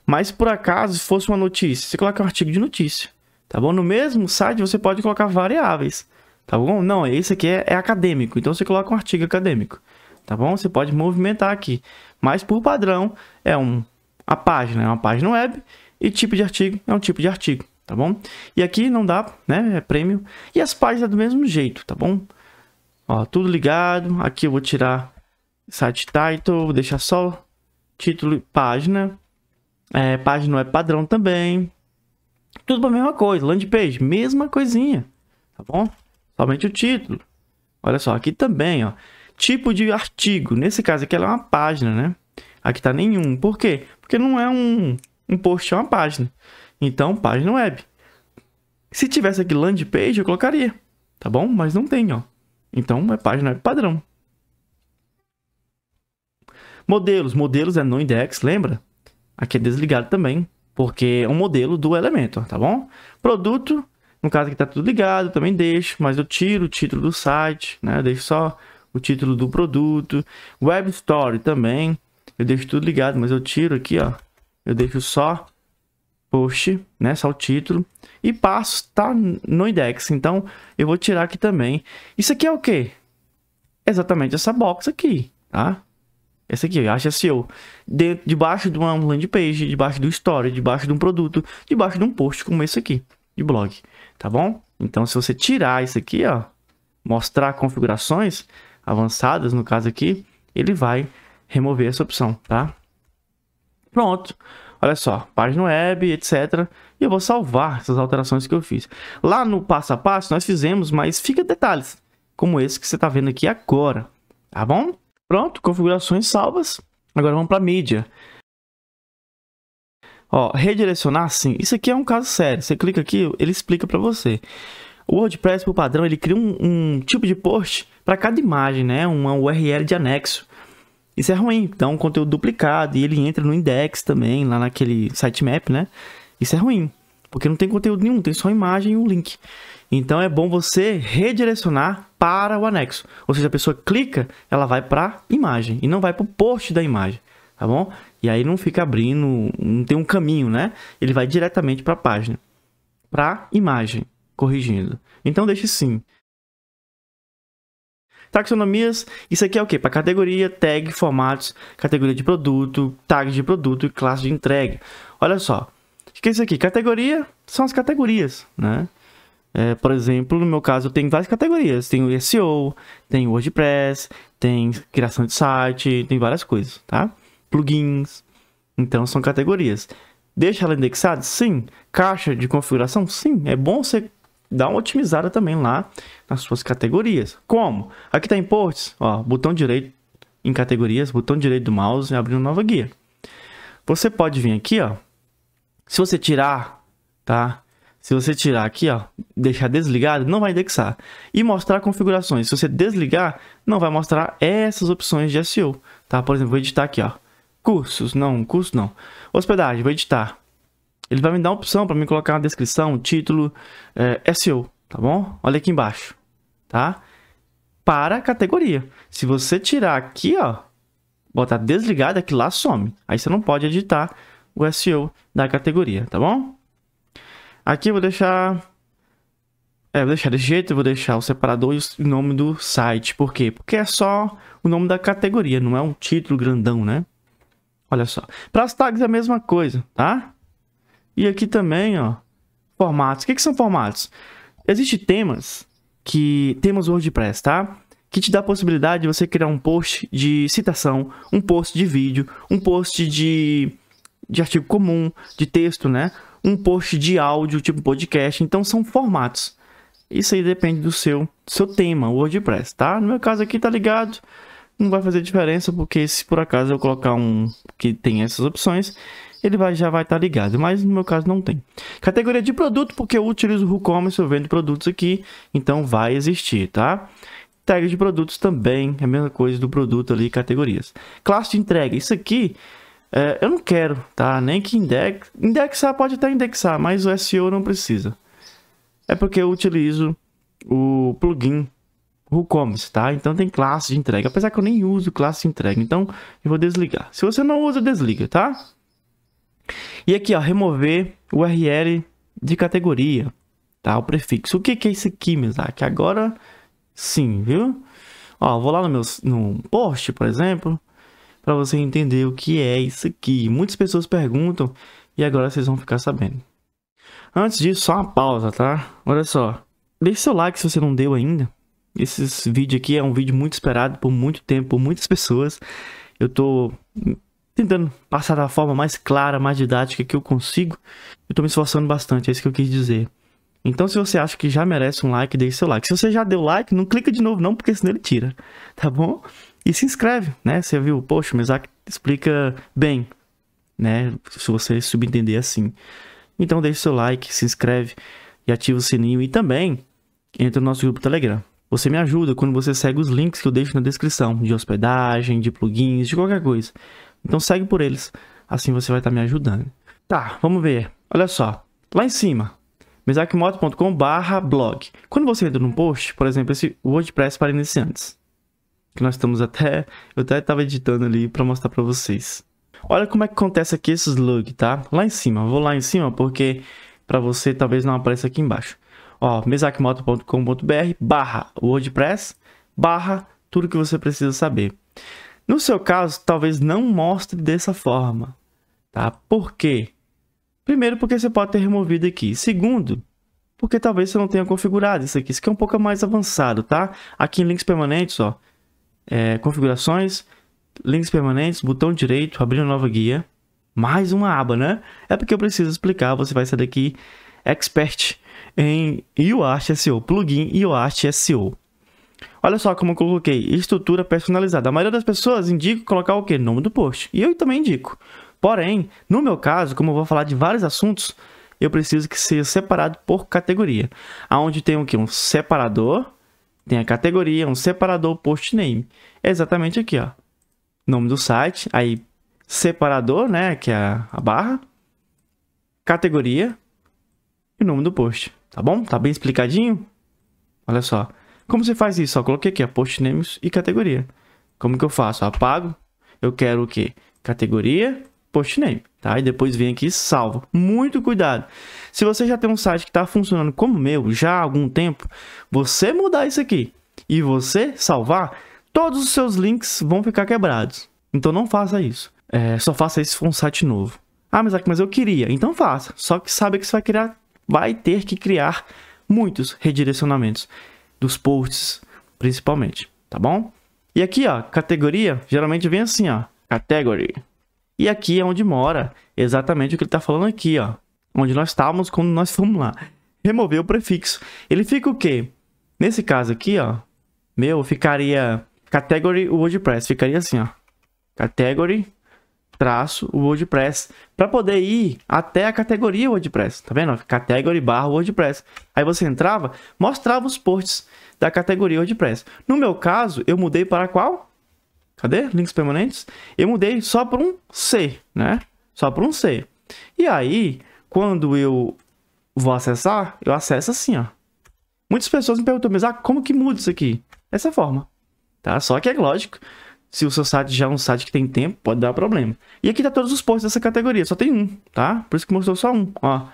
Mas por acaso fosse uma notícia, você coloca um artigo de notícia, tá bom? No mesmo site você pode colocar variáveis, tá bom? Não, esse aqui é, é acadêmico, então você coloca um artigo acadêmico, tá bom? Você pode movimentar aqui, mas por padrão é um a página é uma página web e tipo de artigo é um tipo de artigo, tá bom? E aqui não dá, né? É prêmio e as páginas é do mesmo jeito, tá bom? Ó, tudo ligado. Aqui eu vou tirar site title, vou deixar só título e página. É, página web padrão também. Tudo para a mesma coisa. land page, mesma coisinha. Tá bom? Somente o título. Olha só, aqui também, ó. Tipo de artigo. Nesse caso aqui ela é uma página, né? Aqui tá nenhum. Por quê? Porque não é um, um post, é uma página. Então, página web. Se tivesse aqui land page, eu colocaria. Tá bom? Mas não tem, ó. Então, é página web padrão. Modelos. Modelos é no index, lembra? Aqui é desligado também, porque é um modelo do elemento, tá bom? Produto, no caso aqui tá tudo ligado, também deixo, mas eu tiro o título do site, né? Eu deixo só o título do produto. Web Story também, eu deixo tudo ligado, mas eu tiro aqui, ó. Eu deixo só post, né? Só o título. E passo tá no index, então eu vou tirar aqui também. Isso aqui é o quê? Exatamente essa box aqui, tá? Essa aqui, acha SEO. De, debaixo de uma landing page, debaixo do story, debaixo de um produto, debaixo de um post como esse aqui, de blog, tá bom? Então, se você tirar isso aqui, ó, mostrar configurações avançadas, no caso aqui, ele vai remover essa opção, tá? Pronto. Olha só, página web, etc. E eu vou salvar essas alterações que eu fiz. Lá no passo a passo nós fizemos, mas fica detalhes como esse que você está vendo aqui agora, tá bom? Pronto, configurações salvas. Agora vamos para mídia. Ó, redirecionar sim. Isso aqui é um caso sério. Você clica aqui, ele explica para você. O WordPress, por padrão, ele cria um, um tipo de post para cada imagem, né? Uma URL de anexo. Isso é ruim, dá então, um conteúdo duplicado e ele entra no index também, lá naquele sitemap, né? Isso é ruim, porque não tem conteúdo nenhum, tem só imagem e um link. Então é bom você redirecionar para o anexo. Ou seja, a pessoa clica, ela vai para a imagem e não vai para o post da imagem, tá bom? E aí não fica abrindo, não tem um caminho, né? Ele vai diretamente para a página, para a imagem, corrigindo. Então deixe sim. Taxonomias, isso aqui é o que? Para categoria, tag, formatos, categoria de produto, tags de produto e classe de entrega. Olha só, o que é isso aqui? Categoria são as categorias, né? É, por exemplo, no meu caso, eu tenho várias categorias. tem o SEO, tem o WordPress, tem criação de site, tem várias coisas, tá? Plugins. Então, são categorias. Deixa ela indexada? Sim. Caixa de configuração? Sim. É bom você dar uma otimizada também lá nas suas categorias. Como? Aqui está Imports, ó, botão direito em categorias, botão direito do mouse e uma nova guia. Você pode vir aqui, ó. Se você tirar, tá? Se você tirar aqui, ó, deixar desligado, não vai indexar. E mostrar configurações. Se você desligar, não vai mostrar essas opções de SEO, tá? Por exemplo, vou editar aqui, ó. Cursos, não, curso não. Hospedagem, vou editar. Ele vai me dar uma opção para me colocar uma descrição, um título, é, eh, SEO, tá bom? Olha aqui embaixo, tá? Para a categoria. Se você tirar aqui, ó, botar desligado, aqui lá some. Aí você não pode editar o SEO da categoria, tá bom? Aqui eu vou deixar... É, vou deixar desse jeito, vou deixar o separador e o nome do site. Por quê? Porque é só o nome da categoria, não é um título grandão, né? Olha só. Para as tags é a mesma coisa, tá? E aqui também, ó, formatos. O que, que são formatos? Existem temas que... temas WordPress, tá? Que te dá a possibilidade de você criar um post de citação, um post de vídeo, um post de, de artigo comum, de texto, né? um post de áudio, tipo podcast. Então são formatos. Isso aí depende do seu, seu tema, WordPress, tá? No meu caso aqui tá ligado, não vai fazer diferença, porque se por acaso eu colocar um que tem essas opções, ele vai, já vai estar tá ligado, mas no meu caso não tem. Categoria de produto, porque eu utilizo o WooCommerce, eu vendo produtos aqui, então vai existir, tá? Tag de produtos também, é a mesma coisa do produto ali, categorias. Classe de entrega, isso aqui é, eu não quero, tá? Nem que index... Indexar pode até indexar, mas o SEO não precisa. É porque eu utilizo o plugin WooCommerce, tá? Então tem classe de entrega, apesar que eu nem uso classe de entrega, então eu vou desligar. Se você não usa, desliga, tá? E aqui, ó, remover URL de categoria, tá? O prefixo. O que que é isso aqui, Mizak? Agora sim, viu? Ó, vou lá no, meu no post, por exemplo, para você entender o que é isso aqui. Muitas pessoas perguntam e agora vocês vão ficar sabendo. Antes disso, só uma pausa, tá? Olha só. Deixe seu like se você não deu ainda. Esse vídeo aqui é um vídeo muito esperado por muito tempo, por muitas pessoas. Eu tô tentando passar da forma mais clara, mais didática que eu consigo. Eu tô me esforçando bastante, é isso que eu quis dizer. Então, se você acha que já merece um like, deixe seu like. Se você já deu like, não clica de novo não, porque senão ele tira, tá bom? e se inscreve, né? Você viu, poxa, o Isaac explica bem, né? Se você subentender assim. Então deixe seu like, se inscreve e ativa o sininho e também entra no nosso grupo Telegram. Você me ajuda quando você segue os links que eu deixo na descrição, de hospedagem, de plugins, de qualquer coisa. Então segue por eles, assim você vai estar tá me ajudando. Tá, vamos ver. Olha só, lá em cima, mesacmoto.com/blog. Quando você entra num post, por exemplo, esse WordPress para iniciantes, que nós estamos até... Eu até estava editando ali para mostrar para vocês. Olha como é que acontece aqui esses logs, tá? Lá em cima, vou lá em cima porque para você talvez não apareça aqui embaixo. Ó, mesacmoto.com.br barra wordpress barra tudo que você precisa saber. No seu caso, talvez não mostre dessa forma, tá? Por quê? Primeiro, porque você pode ter removido aqui. Segundo, porque talvez você não tenha configurado isso aqui. Isso aqui é um pouco mais avançado, tá? Aqui em links permanentes, ó, é, configurações, links permanentes, botão direito, abrir uma nova guia, mais uma aba, né? É porque eu preciso explicar, você vai sair daqui expert em UArt SEO, plugin UArt SEO. Olha só como eu coloquei, estrutura personalizada. A maioria das pessoas indica colocar o quê? Nome do post. E eu também indico. Porém, no meu caso, como eu vou falar de vários assuntos, eu preciso que seja separado por categoria. Aonde tem o quê? Um separador, tem a categoria, um separador post name. É exatamente aqui, ó. Nome do site, aí separador, né, que é a barra, categoria e nome do post, tá bom? Tá bem explicadinho? Olha só. Como você faz isso? Ó, coloquei aqui, ó, post names e categoria. Como que eu faço? Ó, apago. Eu quero o quê? Categoria Post name, tá? E depois vem aqui salvo. Muito cuidado. Se você já tem um site que está funcionando como o meu já há algum tempo, você mudar isso aqui e você salvar, todos os seus links vão ficar quebrados. Então não faça isso. É, só faça isso se for um site novo. Ah, mas, mas eu queria. Então faça. Só que sabe que você vai criar, vai ter que criar muitos redirecionamentos dos posts, principalmente, tá bom? E aqui, ó, categoria, geralmente vem assim, ó, category. E aqui é onde mora exatamente o que ele está falando aqui, ó. Onde nós estávamos quando nós fomos lá. Remover o prefixo. Ele fica o quê? Nesse caso aqui, ó. Meu, ficaria category WordPress. Ficaria assim, ó. Category traço WordPress. Para poder ir até a categoria WordPress. Tá vendo? Category barra WordPress. Aí você entrava, mostrava os posts da categoria WordPress. No meu caso, eu mudei para qual? Cadê? Links permanentes. Eu mudei só para um C, né? Só para um C. E aí, quando eu vou acessar, eu acesso assim, ó. Muitas pessoas me perguntam, mas ah, como que muda isso aqui? Dessa forma, tá? Só que é lógico, se o seu site já é um site que tem tempo, pode dar problema. E aqui tá todos os posts dessa categoria, só tem um, tá? Por isso que mostrou só um, ó.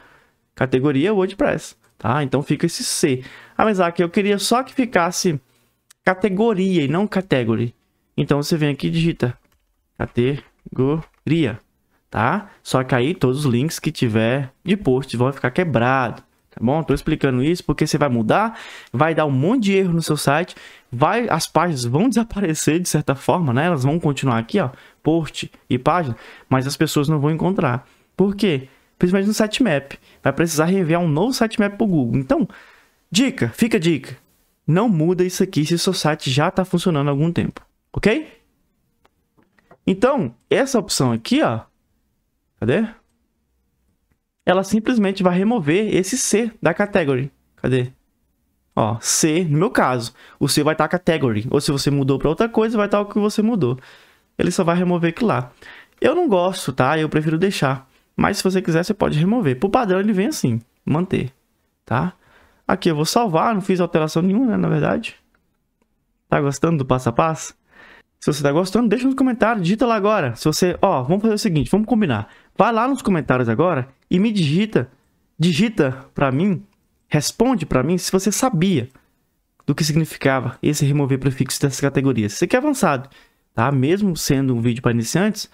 Categoria WordPress, tá? Então fica esse C. Ah, mas aqui ah, eu queria só que ficasse categoria e não category. Então você vem aqui e digita categoria, tá? Só que aí todos os links que tiver de post vão ficar quebrados. Tá bom? Tô explicando isso porque você vai mudar, vai dar um monte de erro no seu site, vai as páginas vão desaparecer de certa forma, né? Elas vão continuar aqui, ó, post e página, mas as pessoas não vão encontrar. Por quê? Principalmente no sitemap. Vai precisar rever um novo sitemap pro Google. Então, dica, fica a dica. Não muda isso aqui se seu site já está funcionando há algum tempo. Ok? Então, essa opção aqui, ó. Cadê? Ela simplesmente vai remover esse C da category. Cadê? Ó, C, no meu caso, o C vai estar tá category. Ou se você mudou para outra coisa, vai estar tá o que você mudou. Ele só vai remover aquilo lá. Eu não gosto, tá? Eu prefiro deixar. Mas se você quiser, você pode remover. Por padrão, ele vem assim, manter, tá? Aqui eu vou salvar, não fiz alteração nenhuma, né, na verdade. Tá gostando do passo a passo? Se você tá gostando, deixa nos comentários, digita lá agora. Se você, ó, vamos fazer o seguinte, vamos combinar. Vai lá nos comentários agora e me digita, digita para mim, responde para mim se você sabia do que significava esse remover prefixo dessas categorias. se você é avançado, tá? Mesmo sendo um vídeo para iniciantes,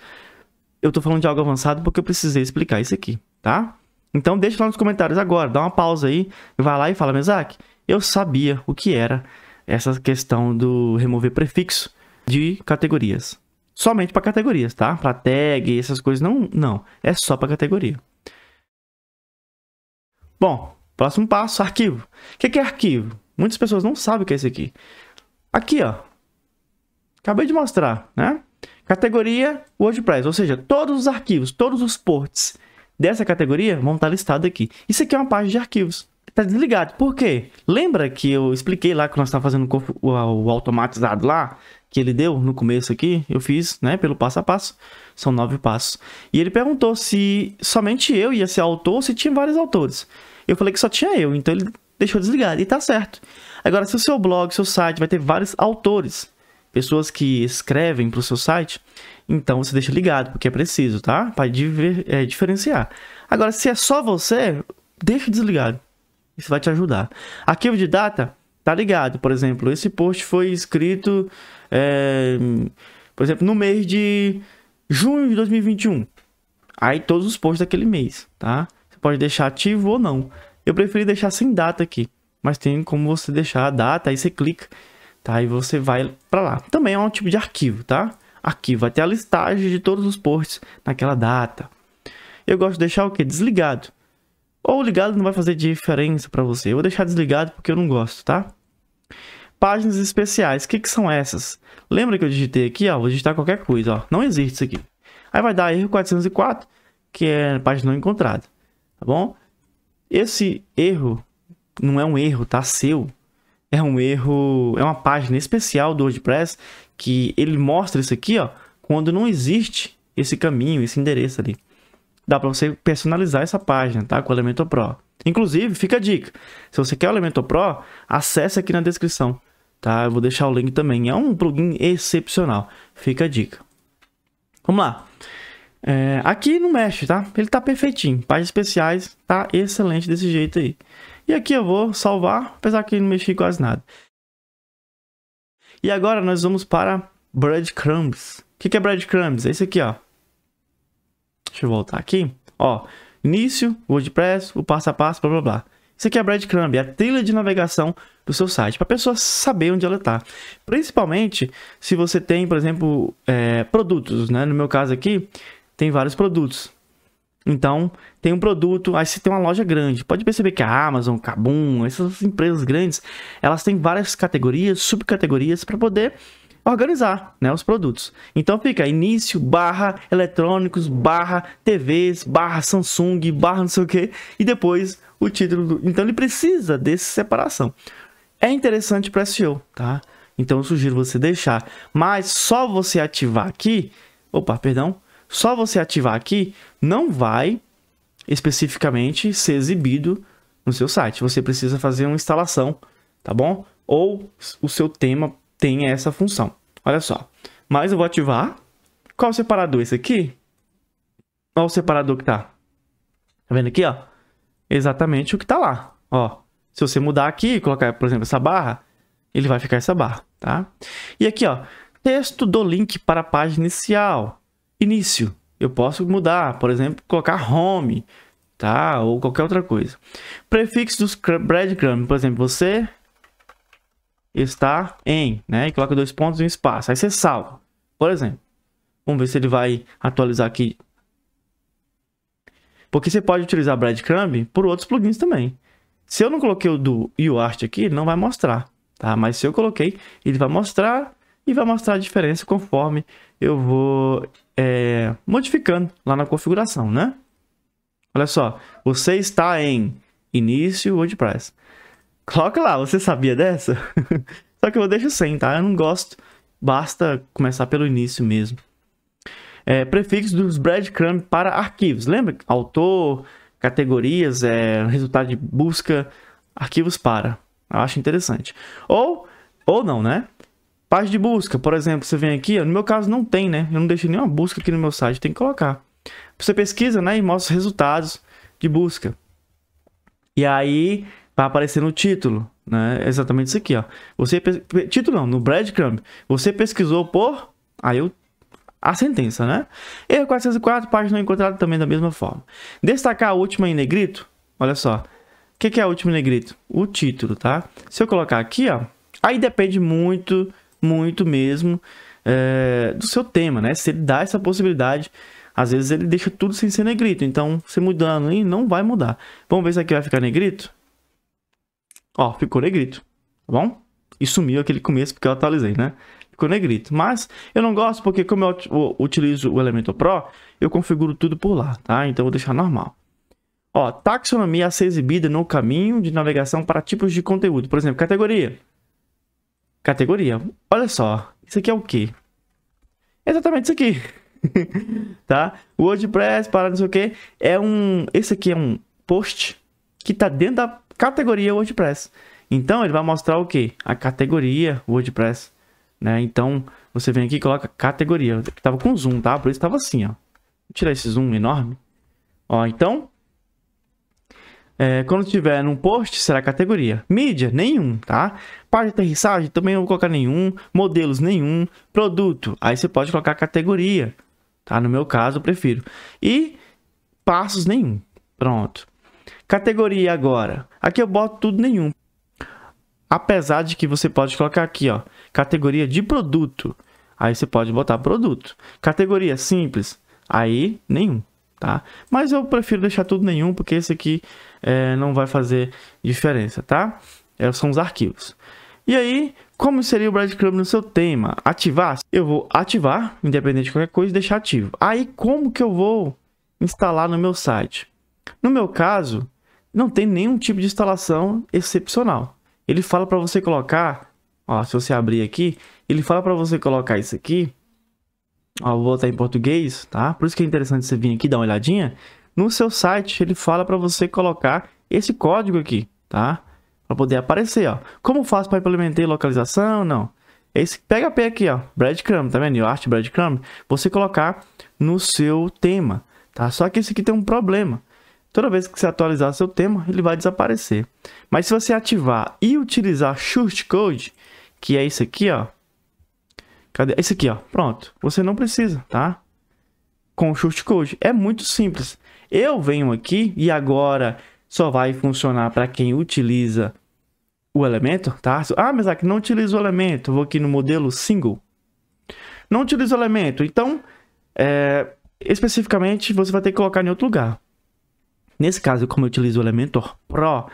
eu tô falando de algo avançado porque eu precisei explicar isso aqui, tá? Então deixa lá nos comentários agora, dá uma pausa aí, vai lá e fala, Mesac, eu sabia o que era essa questão do remover prefixo de categorias. Somente para categorias, tá? Para tag, essas coisas, não, não. É só para categoria. Bom, próximo passo, arquivo. O que é arquivo? Muitas pessoas não sabem o que é esse aqui. Aqui, ó. Acabei de mostrar, né? Categoria WordPress, ou seja, todos os arquivos, todos os ports dessa categoria vão estar listados aqui. Isso aqui é uma página de arquivos. Está desligado. Por quê? Lembra que eu expliquei lá que nós estávamos fazendo o automatizado lá? que ele deu no começo aqui, eu fiz, né, pelo passo a passo, são nove passos. E ele perguntou se somente eu ia ser autor ou se tinha vários autores. Eu falei que só tinha eu, então ele deixou desligado, e tá certo. Agora, se o seu blog, seu site vai ter vários autores, pessoas que escrevem para o seu site, então você deixa ligado, porque é preciso, tá? Para é, diferenciar. Agora, se é só você, deixa desligado. Isso vai te ajudar. Arquivo de data, tá ligado. Por exemplo, esse post foi escrito é, por exemplo, no mês de junho de 2021. Aí todos os posts daquele mês, tá? Você pode deixar ativo ou não. Eu preferi deixar sem data aqui, mas tem como você deixar a data, aí você clica, tá? E você vai para lá. Também é um tipo de arquivo, tá? Arquivo, até a listagem de todos os posts naquela data. Eu gosto de deixar o que? Desligado. Ou ligado não vai fazer diferença para você. Eu vou deixar desligado porque eu não gosto, tá? Páginas especiais. O que, que são essas? Lembra que eu digitei aqui, ó? Vou digitar qualquer coisa, ó. Não existe isso aqui. Aí vai dar erro 404, que é página não encontrada, tá bom? Esse erro não é um erro, tá? Seu. É um erro, é uma página especial do WordPress que ele mostra isso aqui, ó, quando não existe esse caminho, esse endereço ali dá para você personalizar essa página, tá? Com o Elementor Pro. Inclusive, fica a dica. Se você quer o Elementor Pro, acesse aqui na descrição, tá? Eu vou deixar o link também. É um plugin excepcional. Fica a dica. Vamos lá. É, aqui não mexe, tá? Ele tá perfeitinho. Páginas especiais tá excelente desse jeito aí. E aqui eu vou salvar, apesar que não mexi quase nada. E agora nós vamos para breadcrumbs. O que, que é breadcrumbs? É esse aqui, ó. Deixa eu voltar aqui. Ó, início, WordPress, o passo a passo, blá blá blá. Isso aqui é a breadcrumb, é a trilha de navegação do seu site, para a pessoa saber onde ela está. Principalmente se você tem, por exemplo, é, produtos, né? No meu caso aqui, tem vários produtos. Então, tem um produto, aí você tem uma loja grande. Pode perceber que a Amazon, Kabum, essas empresas grandes, elas têm várias categorias, subcategorias para poder organizar né, os produtos. Então fica início, barra, eletrônicos, barra, TVs, barra, Samsung, barra não sei o que, e depois o título. Do... Então ele precisa dessa separação. É interessante para SEO, tá? Então eu sugiro você deixar, mas só você ativar aqui, opa, perdão, só você ativar aqui não vai especificamente ser exibido no seu site. Você precisa fazer uma instalação, tá bom? Ou o seu tema tem essa função. Olha só. Mas eu vou ativar. Qual separador? Esse aqui? Qual o separador que tá. Tá vendo aqui, ó? Exatamente o que tá lá, ó. Se você mudar aqui e colocar, por exemplo, essa barra, ele vai ficar essa barra, tá? E aqui, ó, texto do link para a página inicial. Início. Eu posso mudar, por exemplo, colocar home, tá? Ou qualquer outra coisa. Prefixo dos breadcrumbs, por exemplo, você está em, né? E coloca dois pontos e um espaço. Aí você salva. Por exemplo, vamos ver se ele vai atualizar aqui. Porque você pode utilizar breadcrumb por outros plugins também. Se eu não coloquei o do UArt aqui, ele não vai mostrar, tá? Mas se eu coloquei, ele vai mostrar e vai mostrar a diferença conforme eu vou é, modificando lá na configuração, né? Olha só, você está em início WordPress. Coloca lá, você sabia dessa? Só que eu deixo sem, tá? Eu não gosto. Basta começar pelo início mesmo. É, prefixo dos breadcrumbs para arquivos. Lembra? Autor, categorias, é, resultado de busca, arquivos para. Eu acho interessante. Ou, ou não, né? Página de busca, por exemplo, você vem aqui, no meu caso não tem, né? Eu não deixei nenhuma busca aqui no meu site, tem que colocar. Você pesquisa, né? E mostra os resultados de busca. E aí para tá aparecer no título, né? É exatamente isso aqui, ó. Você título não, no breadcrumb. Você pesquisou por aí eu a sentença, né? Erro 404, página encontrada também da mesma forma. Destacar a última em negrito, olha só. O que, que é a última em negrito? O título, tá? Se eu colocar aqui, ó, aí depende muito, muito mesmo é, do seu tema, né? Se ele dá essa possibilidade, às vezes ele deixa tudo sem ser negrito. Então, você mudando, aí não vai mudar. Vamos ver se aqui vai ficar negrito? Ó, ficou negrito, tá bom? E sumiu aquele começo porque eu atualizei, né? Ficou negrito. Mas eu não gosto porque como eu utilizo o Elementor Pro, eu configuro tudo por lá, tá? Então eu vou deixar normal. Ó, taxonomia a ser exibida no caminho de navegação para tipos de conteúdo. Por exemplo, categoria. Categoria. Olha só, isso aqui é o quê? Exatamente isso aqui. tá? WordPress, para não sei o que. É um. Esse aqui é um post que tá dentro da categoria WordPress. Então, ele vai mostrar o que? A categoria WordPress, né? Então, você vem aqui e coloca categoria. Eu tava com zoom, tá? Por isso tava assim, ó. Vou tirar esse zoom enorme. Ó, então... É, quando tiver num post, será categoria. Mídia, nenhum, tá? Página de aterrissagem, também não vou colocar nenhum. Modelos, nenhum. Produto, aí você pode colocar categoria, tá? No meu caso, eu prefiro. E passos, nenhum. Pronto. Categoria agora. Aqui eu boto tudo nenhum. Apesar de que você pode colocar aqui, ó, categoria de produto. Aí você pode botar produto. Categoria simples, aí nenhum, tá? Mas eu prefiro deixar tudo nenhum, porque esse aqui é, não vai fazer diferença, tá? É, são os arquivos. E aí, como seria o breadcrumb no seu tema? Ativar? Eu vou ativar, independente de qualquer coisa, deixar ativo. Aí, como que eu vou instalar no meu site? No meu caso, não tem nenhum tipo de instalação excepcional. Ele fala para você colocar, ó, se você abrir aqui, ele fala para você colocar isso aqui, ó, vou botar em português, tá? Por isso que é interessante você vir aqui dar uma olhadinha. No seu site, ele fala para você colocar esse código aqui, tá? Para poder aparecer, ó. Como faço para implementar localização? Não. É esse PHP aqui, ó, breadcrumb, tá vendo? Art breadcrumb, você colocar no seu tema, tá? Só que esse aqui tem um problema toda vez que você atualizar seu tema, ele vai desaparecer. Mas se você ativar e utilizar Short Code, que é isso aqui, ó. Cadê? Esse é aqui, ó. Pronto. Você não precisa, tá? Com o Short Code. É muito simples. Eu venho aqui e agora só vai funcionar para quem utiliza o elemento, tá? Ah, mas aqui não utiliza o elemento. Vou aqui no modelo single. Não utiliza o elemento. Então, é, especificamente, você vai ter que colocar em outro lugar. Nesse caso, como eu utilizo o Elementor Pro,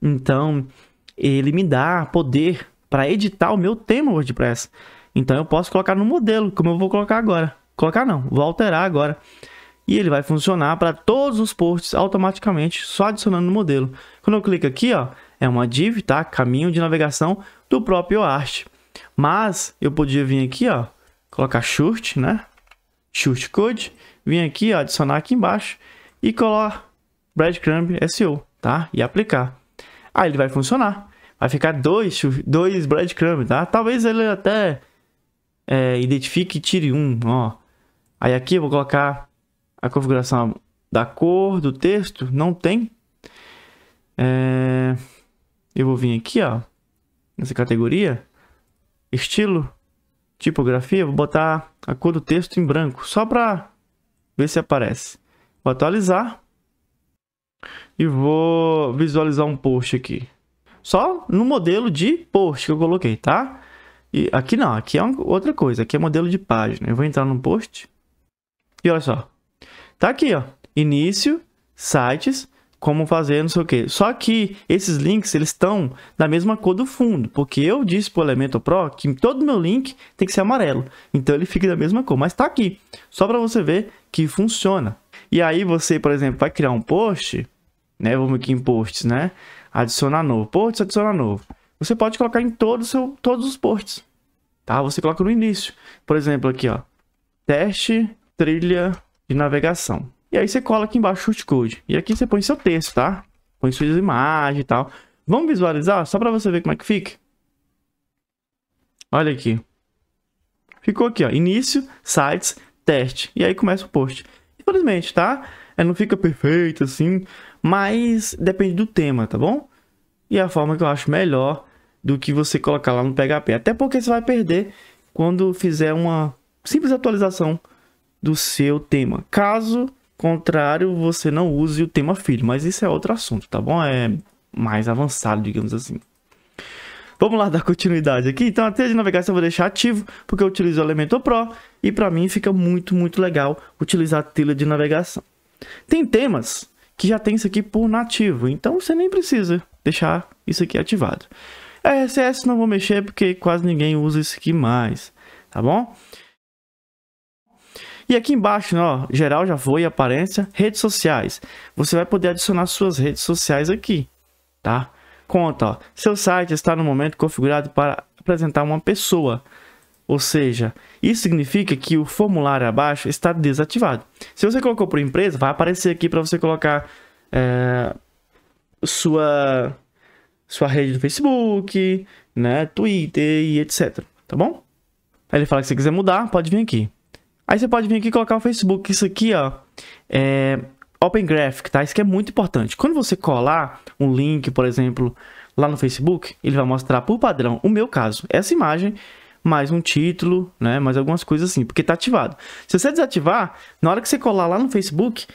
então ele me dá poder para editar o meu tema WordPress. Então eu posso colocar no modelo, como eu vou colocar agora. Colocar não, vou alterar agora. E ele vai funcionar para todos os posts automaticamente, só adicionando no modelo. Quando eu clico aqui, ó, é uma div, tá? Caminho de navegação do próprio arte. Mas eu podia vir aqui, ó, colocar short, né? Short code, vim aqui, ó, adicionar aqui embaixo e colar breadcrumb SEO, tá? E aplicar. Aí ele vai funcionar. Vai ficar dois, dois breadcrumb, tá? Talvez ele até é, identifique e tire um, ó. Aí aqui eu vou colocar a configuração da cor do texto. Não tem. É... Eu vou vir aqui, ó. Nessa categoria. Estilo. Tipografia. Vou botar a cor do texto em branco. Só para ver se aparece. Vou atualizar e vou visualizar um post aqui. Só no modelo de post que eu coloquei, tá? E aqui não, aqui é outra coisa, aqui é modelo de página. Eu vou entrar no post e olha só. Tá aqui, ó. Início, sites, como fazer, não sei o que. Só que esses links, eles estão da mesma cor do fundo, porque eu disse pro Elementor Pro que todo meu link tem que ser amarelo. Então ele fica da mesma cor, mas tá aqui. Só para você ver que funciona. E aí você, por exemplo, vai criar um post né? Vamos aqui em posts, né? Adicionar novo. Posts, adicionar novo. Você pode colocar em todo seu, todos os posts, tá? Você coloca no início. Por exemplo, aqui, ó. Teste trilha de navegação. E aí você cola aqui embaixo o code. E aqui você põe seu texto, tá? Põe suas imagens e tal. Vamos visualizar só para você ver como é que fica? Olha aqui. Ficou aqui, ó. Início, sites, teste. E aí começa o post. Infelizmente, tá? É, não fica perfeito assim, mas depende do tema, tá bom? E a forma que eu acho melhor do que você colocar lá no PHP. Até porque você vai perder quando fizer uma simples atualização do seu tema. Caso contrário, você não use o tema filho, mas isso é outro assunto, tá bom? É mais avançado, digamos assim. Vamos lá dar continuidade aqui. Então, a tela de navegação eu vou deixar ativo, porque eu utilizo o Elementor Pro e para mim fica muito, muito legal utilizar a tela de navegação. Tem temas que já tem isso aqui por nativo, então você nem precisa deixar isso aqui ativado. RSS não vou mexer porque quase ninguém usa isso aqui mais, tá bom? E aqui embaixo, né, ó, geral já foi, aparência, redes sociais. Você vai poder adicionar suas redes sociais aqui, tá? Conta, ó, seu site está no momento configurado para apresentar uma pessoa. Ou seja, isso significa que o formulário abaixo está desativado. Se você colocou por empresa, vai aparecer aqui para você colocar é, sua, sua rede do Facebook, né, Twitter e etc. Tá bom? Aí ele fala que se quiser mudar, pode vir aqui. Aí você pode vir aqui e colocar o Facebook. Isso aqui, ó, é Open Graphic, tá? Isso aqui é muito importante. Quando você colar um link, por exemplo, lá no Facebook, ele vai mostrar por padrão, o meu caso, essa imagem mais um título, né? Mais algumas coisas assim, porque tá ativado. Se você desativar, na hora que você colar lá no Facebook,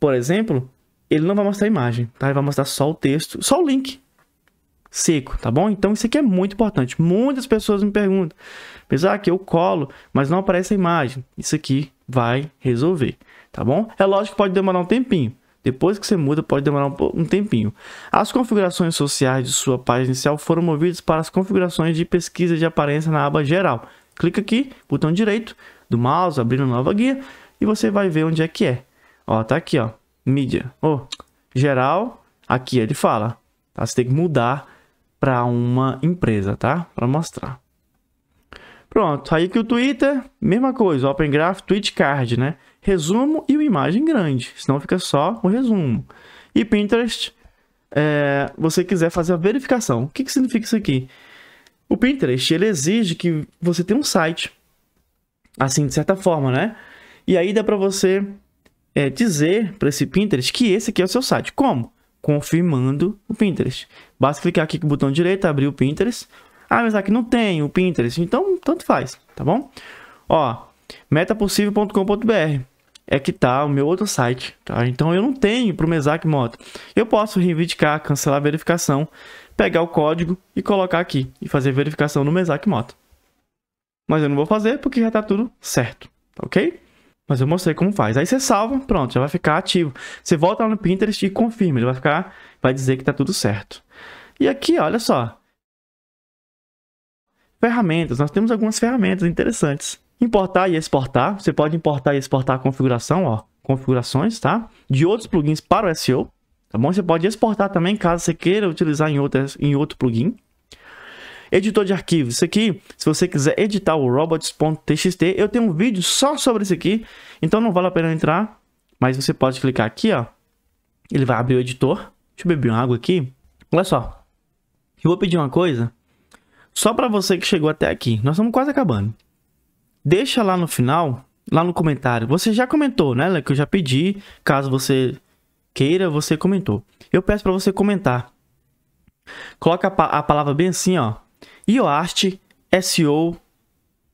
por exemplo, ele não vai mostrar a imagem, tá? Ele vai mostrar só o texto, só o link seco, tá bom? Então isso aqui é muito importante. Muitas pessoas me perguntam, apesar ah, que eu colo, mas não aparece a imagem. Isso aqui vai resolver, tá bom? É lógico que pode demorar um tempinho. Depois que você muda, pode demorar um tempinho. As configurações sociais de sua página inicial foram movidas para as configurações de pesquisa de aparência na aba geral. Clica aqui, botão direito do mouse, abrindo nova guia e você vai ver onde é que é. Ó, tá aqui, ó, mídia. Ó, geral, aqui ele fala. Tá? Você tem que mudar para uma empresa, tá? Para mostrar. Pronto, aí que o Twitter, mesma coisa, Open Graph, Twitch Card, né? resumo e uma imagem grande, senão fica só o resumo. E Pinterest, é, você quiser fazer a verificação. O que, que significa isso aqui? O Pinterest, ele exige que você tenha um site, assim, de certa forma, né? E aí dá para você é, dizer para esse Pinterest que esse aqui é o seu site. Como? Confirmando o Pinterest. Basta clicar aqui com o botão direito, abrir o Pinterest. Ah, mas aqui não tem o Pinterest, então tanto faz, tá bom? Ó, metapossível.com.br é que tá o meu outro site, tá? Então eu não tenho para o Mesac Moto. Eu posso reivindicar, cancelar a verificação, pegar o código e colocar aqui e fazer verificação no Mesac Moto. Mas eu não vou fazer porque já tá tudo certo, tá ok? Mas eu mostrei como faz. Aí você salva, pronto, já vai ficar ativo. Você volta lá no Pinterest e confirma, ele vai ficar, vai dizer que tá tudo certo. E aqui, olha só. Ferramentas, nós temos algumas ferramentas interessantes. Importar e exportar. Você pode importar e exportar a configuração, ó. Configurações, tá? De outros plugins para o SEO. Tá bom? Você pode exportar também caso você queira utilizar em, outras, em outro plugin. Editor de arquivos. Isso aqui, se você quiser editar o robots.txt, eu tenho um vídeo só sobre isso aqui. Então não vale a pena entrar. Mas você pode clicar aqui, ó. Ele vai abrir o editor. Deixa eu beber uma água aqui. Olha só. Eu vou pedir uma coisa. Só para você que chegou até aqui. Nós estamos quase acabando deixa lá no final, lá no comentário. Você já comentou, né? Que eu já pedi, caso você queira, você comentou. Eu peço para você comentar. Coloca a, a, palavra bem assim, ó. Ioast SEO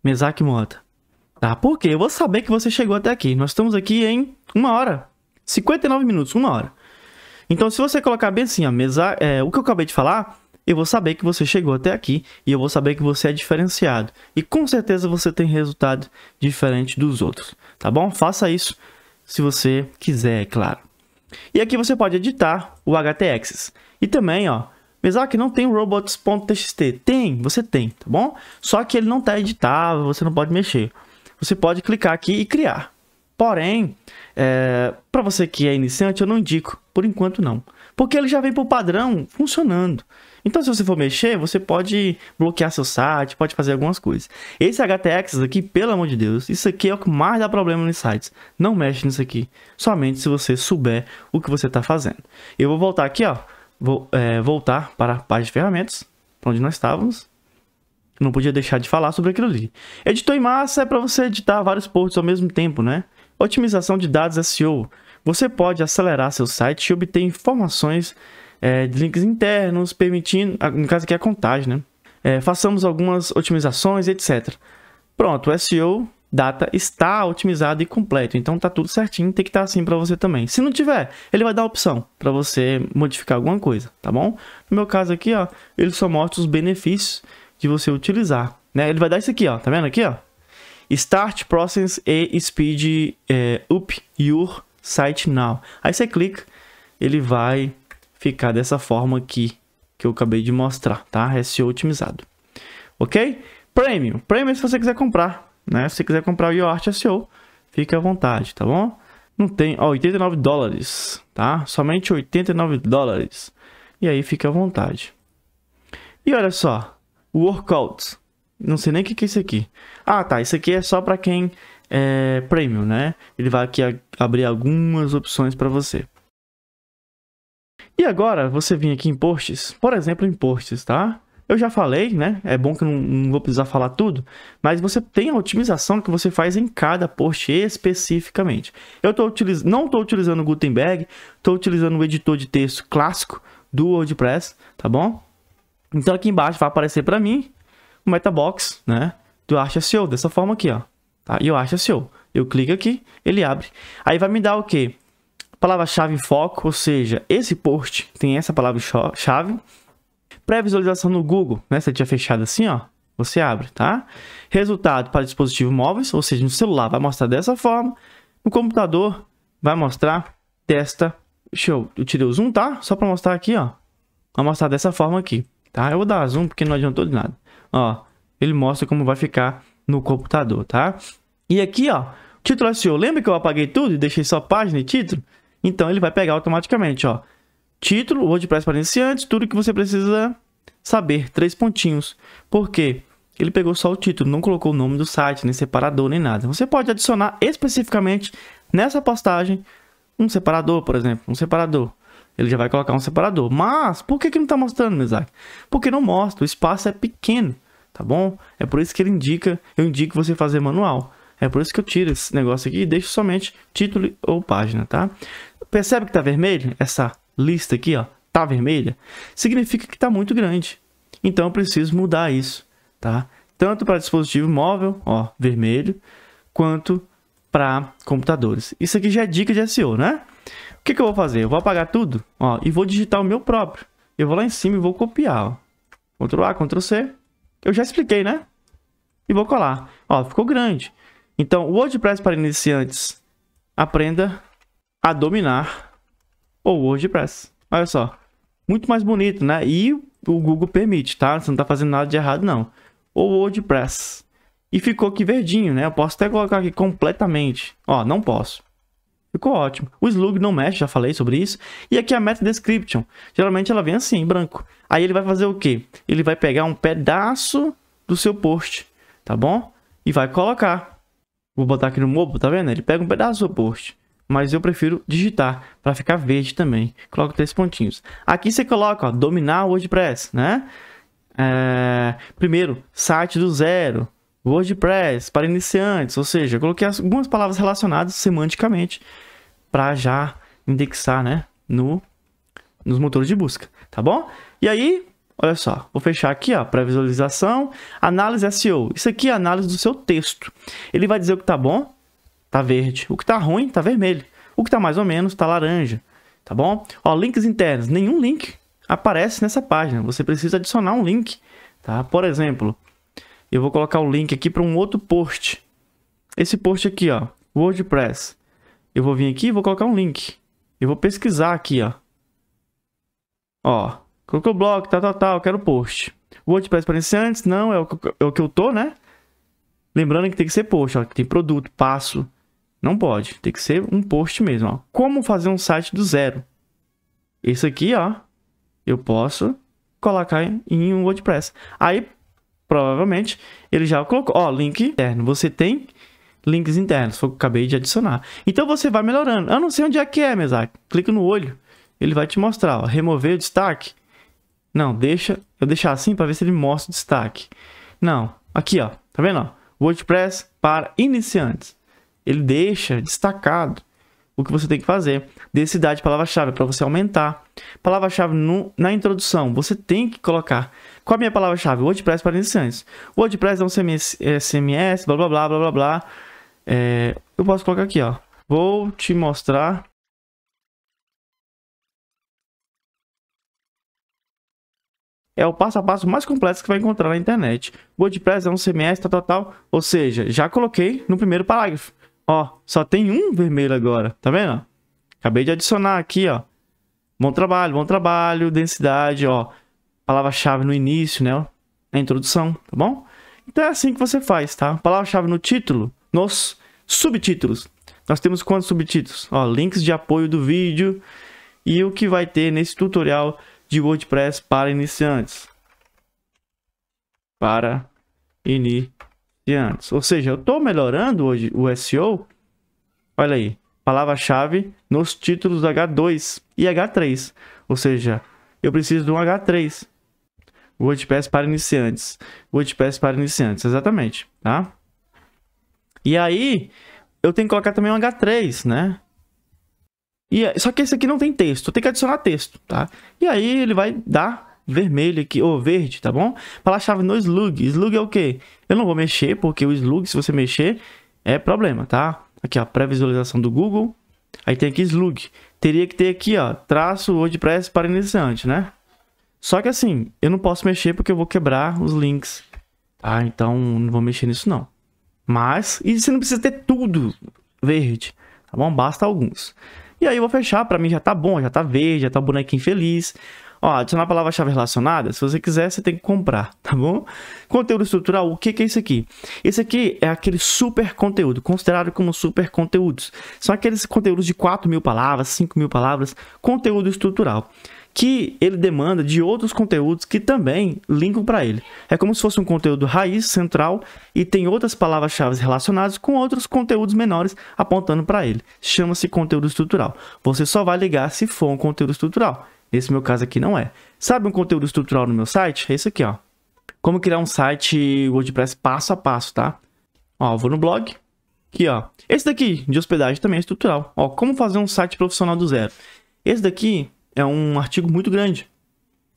Mesak Mota. Tá? Porque eu vou saber que você chegou até aqui. Nós estamos aqui em uma hora. 59 minutos, uma hora. Então, se você colocar bem assim, ó, mesa, é, o que eu acabei de falar, eu vou saber que você chegou até aqui e eu vou saber que você é diferenciado. E com certeza você tem resultado diferente dos outros, tá bom? Faça isso se você quiser, é claro. E aqui você pode editar o HTX. E também, ó, que não tem robots.txt. Tem, você tem, tá bom? Só que ele não está editável, você não pode mexer. Você pode clicar aqui e criar. Porém, é, para você que é iniciante, eu não indico, por enquanto não. Porque ele já vem por padrão funcionando. Então, se você for mexer, você pode bloquear seu site, pode fazer algumas coisas. Esse HTX aqui, pelo amor de Deus, isso aqui é o que mais dá problema nos sites. Não mexe nisso aqui, somente se você souber o que você está fazendo. Eu vou voltar aqui, ó. Vou é, voltar para a página de ferramentas, onde nós estávamos. Não podia deixar de falar sobre aquilo ali. Editor em massa é para você editar vários posts ao mesmo tempo, né? Otimização de dados SEO. Você pode acelerar seu site e obter informações é, de links internos, permitindo, no caso aqui é a contagem, né? É, façamos algumas otimizações, etc. Pronto, o SEO data está otimizado e completo, então tá tudo certinho, tem que estar tá assim para você também. Se não tiver, ele vai dar a opção para você modificar alguma coisa, tá bom? No meu caso aqui, ó, ele só mostra os benefícios de você utilizar, né? Ele vai dar isso aqui, ó, tá vendo aqui, ó? Start Process e Speed é, Up Your Site Now. Aí você clica, ele vai ficar dessa forma aqui que eu acabei de mostrar, tá? SEO otimizado. Ok? Premium. Premium se você quiser comprar, né? Se você quiser comprar o YoArt SEO, fica à vontade, tá bom? Não tem... Ó, 89 dólares, tá? Somente 89 dólares. E aí fica à vontade. E olha só. Workouts. Não sei nem o que, que é isso aqui. Ah, tá. Isso aqui é só para quem é premium, né? Ele vai aqui abrir algumas opções para você. E agora, você vem aqui em posts, por exemplo, em posts, tá? Eu já falei, né? É bom que eu não, não vou precisar falar tudo, mas você tem a otimização que você faz em cada post especificamente. Eu tô utiliz... não estou utilizando o Gutenberg, estou utilizando o editor de texto clássico do WordPress, tá bom? Então aqui embaixo vai aparecer para mim o Metabox, né? Do Acha SEO, dessa forma aqui, ó. Tá? E eu acho SEO. Eu clico aqui, ele abre. Aí vai me dar o quê? Palavra-chave foco, ou seja, esse post tem essa palavra-chave. Pré-visualização no Google, né? Se tinha fechado assim, ó, você abre, tá? Resultado para dispositivos móveis, ou seja, no celular vai mostrar dessa forma. No computador vai mostrar desta... Deixa eu, eu tirei o zoom, tá? Só para mostrar aqui, ó. Vai mostrar dessa forma aqui, tá? Eu vou dar zoom porque não adiantou de nada. Ó, ele mostra como vai ficar no computador, tá? E aqui, ó, título SEO. Lembra que eu apaguei tudo e deixei só página e título? Então ele vai pegar automaticamente, ó. Título, WordPress para iniciantes, tudo que você precisa saber, três pontinhos. Por quê? Ele pegou só o título, não colocou o nome do site, nem separador, nem nada. Você pode adicionar especificamente nessa postagem um separador, por exemplo, um separador. Ele já vai colocar um separador. Mas por que, que não está mostrando, Isaac? Porque não mostra, o espaço é pequeno, tá bom? É por isso que ele indica, eu indico você fazer manual. É por isso que eu tiro esse negócio aqui e deixo somente título ou página, tá? Percebe que tá vermelho? Essa lista aqui, ó, tá vermelha? Significa que tá muito grande. Então eu preciso mudar isso, tá? Tanto para dispositivo móvel, ó, vermelho, quanto para computadores. Isso aqui já é dica de SEO, né? O que, que eu vou fazer? Eu vou apagar tudo, ó, e vou digitar o meu próprio. Eu vou lá em cima e vou copiar, ó. Ctrl A, Ctrl C. Eu já expliquei, né? E vou colar. Ó, ficou grande. Então, o WordPress para iniciantes, aprenda a dominar o WordPress. Olha só, muito mais bonito, né? E o Google permite, tá? Você não tá fazendo nada de errado, não. O WordPress. E ficou aqui verdinho, né? Eu posso até colocar aqui completamente. Ó, não posso. Ficou ótimo. O slug não mexe, já falei sobre isso. E aqui é a meta description. Geralmente ela vem assim, em branco. Aí ele vai fazer o quê? Ele vai pegar um pedaço do seu post, tá bom? E vai colocar. Vou botar aqui no Mobo, tá vendo? Ele pega um pedaço do post. Mas eu prefiro digitar para ficar verde também. Coloco três pontinhos. Aqui você coloca, ó, dominar o WordPress, né? É... Primeiro, site do zero. WordPress para iniciantes, ou seja, coloquei algumas palavras relacionadas semanticamente para já indexar, né, no nos motores de busca, tá bom? E aí, Olha só, vou fechar aqui, ó, para visualização, análise SEO. Isso aqui é análise do seu texto. Ele vai dizer o que tá bom, tá verde. O que tá ruim, tá vermelho. O que tá mais ou menos, tá laranja. Tá bom? Ó, links internos. Nenhum link aparece nessa página. Você precisa adicionar um link, tá? Por exemplo, eu vou colocar o link aqui para um outro post. Esse post aqui, ó, WordPress. Eu vou vir aqui e vou colocar um link. Eu vou pesquisar aqui, ó. Ó, Colocou bloco tal, tal, tal, quero post. WordPress para iniciantes, não, é o, é o que eu tô, né? Lembrando que tem que ser post, ó, que tem produto, passo. Não pode, tem que ser um post mesmo, ó. Como fazer um site do zero? Esse aqui, ó, eu posso colocar em, em um WordPress. Aí, provavelmente, ele já colocou, ó, link interno. Você tem links internos, foi o que eu acabei de adicionar. Então, você vai melhorando. Eu não sei onde é que é, Mesac. Clica no olho, ele vai te mostrar, ó, remover o destaque. Não, deixa eu deixar assim para ver se ele mostra o destaque. Não, aqui ó, tá vendo? Ó? WordPress para iniciantes. Ele deixa destacado o que você tem que fazer. Densidade palavra-chave para você aumentar. Palavra-chave na introdução, você tem que colocar. Qual a minha palavra-chave? WordPress para iniciantes. WordPress é um CMS, SMS, é, blá blá blá blá blá blá. É, eu posso colocar aqui, ó. Vou te mostrar é o passo a passo mais complexo que vai encontrar na internet. WordPress é um CMS, tal, tal, tal. Ou seja, já coloquei no primeiro parágrafo. Ó, só tem um vermelho agora, tá vendo? Acabei de adicionar aqui, ó. Bom trabalho, bom trabalho, densidade, ó. Palavra-chave no início, né? Na introdução, tá bom? Então é assim que você faz, tá? Palavra-chave no título, nos subtítulos. Nós temos quantos subtítulos? Ó, links de apoio do vídeo e o que vai ter nesse tutorial de WordPress para iniciantes. Para iniciantes. Ou seja, eu estou melhorando hoje o SEO. Olha aí, palavra-chave nos títulos H2 e H3. Ou seja, eu preciso de um H3. WordPress para iniciantes. WordPress para iniciantes, exatamente, tá? E aí, eu tenho que colocar também um H3, né? E, só que esse aqui não tem texto, tem que adicionar texto, tá? E aí ele vai dar vermelho aqui, ou verde, tá bom? Palavra-chave no slug. Slug é o quê? Eu não vou mexer, porque o slug, se você mexer, é problema, tá? Aqui, ó, pré-visualização do Google. Aí tem aqui slug. Teria que ter aqui, ó, traço WordPress para iniciante, né? Só que assim, eu não posso mexer porque eu vou quebrar os links, tá? Então, não vou mexer nisso, não. Mas, e você não precisa ter tudo verde, tá bom? Basta alguns. E aí eu vou fechar, para mim já tá bom, já tá verde, já tá bonequinho feliz. Ó, adicionar a palavra-chave relacionada, se você quiser, você tem que comprar, tá bom? Conteúdo estrutural, o que, que é isso aqui? Esse aqui é aquele super conteúdo, considerado como super conteúdos. São aqueles conteúdos de 4 mil palavras, 5 mil palavras, conteúdo estrutural que ele demanda de outros conteúdos que também linkam para ele. É como se fosse um conteúdo raiz, central, e tem outras palavras-chave relacionadas com outros conteúdos menores apontando para ele. Chama-se conteúdo estrutural. Você só vai ligar se for um conteúdo estrutural. Nesse meu caso aqui não é. Sabe um conteúdo estrutural no meu site? É esse aqui, ó. Como criar um site WordPress passo a passo, tá? Ó, vou no blog, Aqui, ó. Esse daqui, de hospedagem, também é estrutural. Ó, como fazer um site profissional do zero. Esse daqui é um artigo muito grande.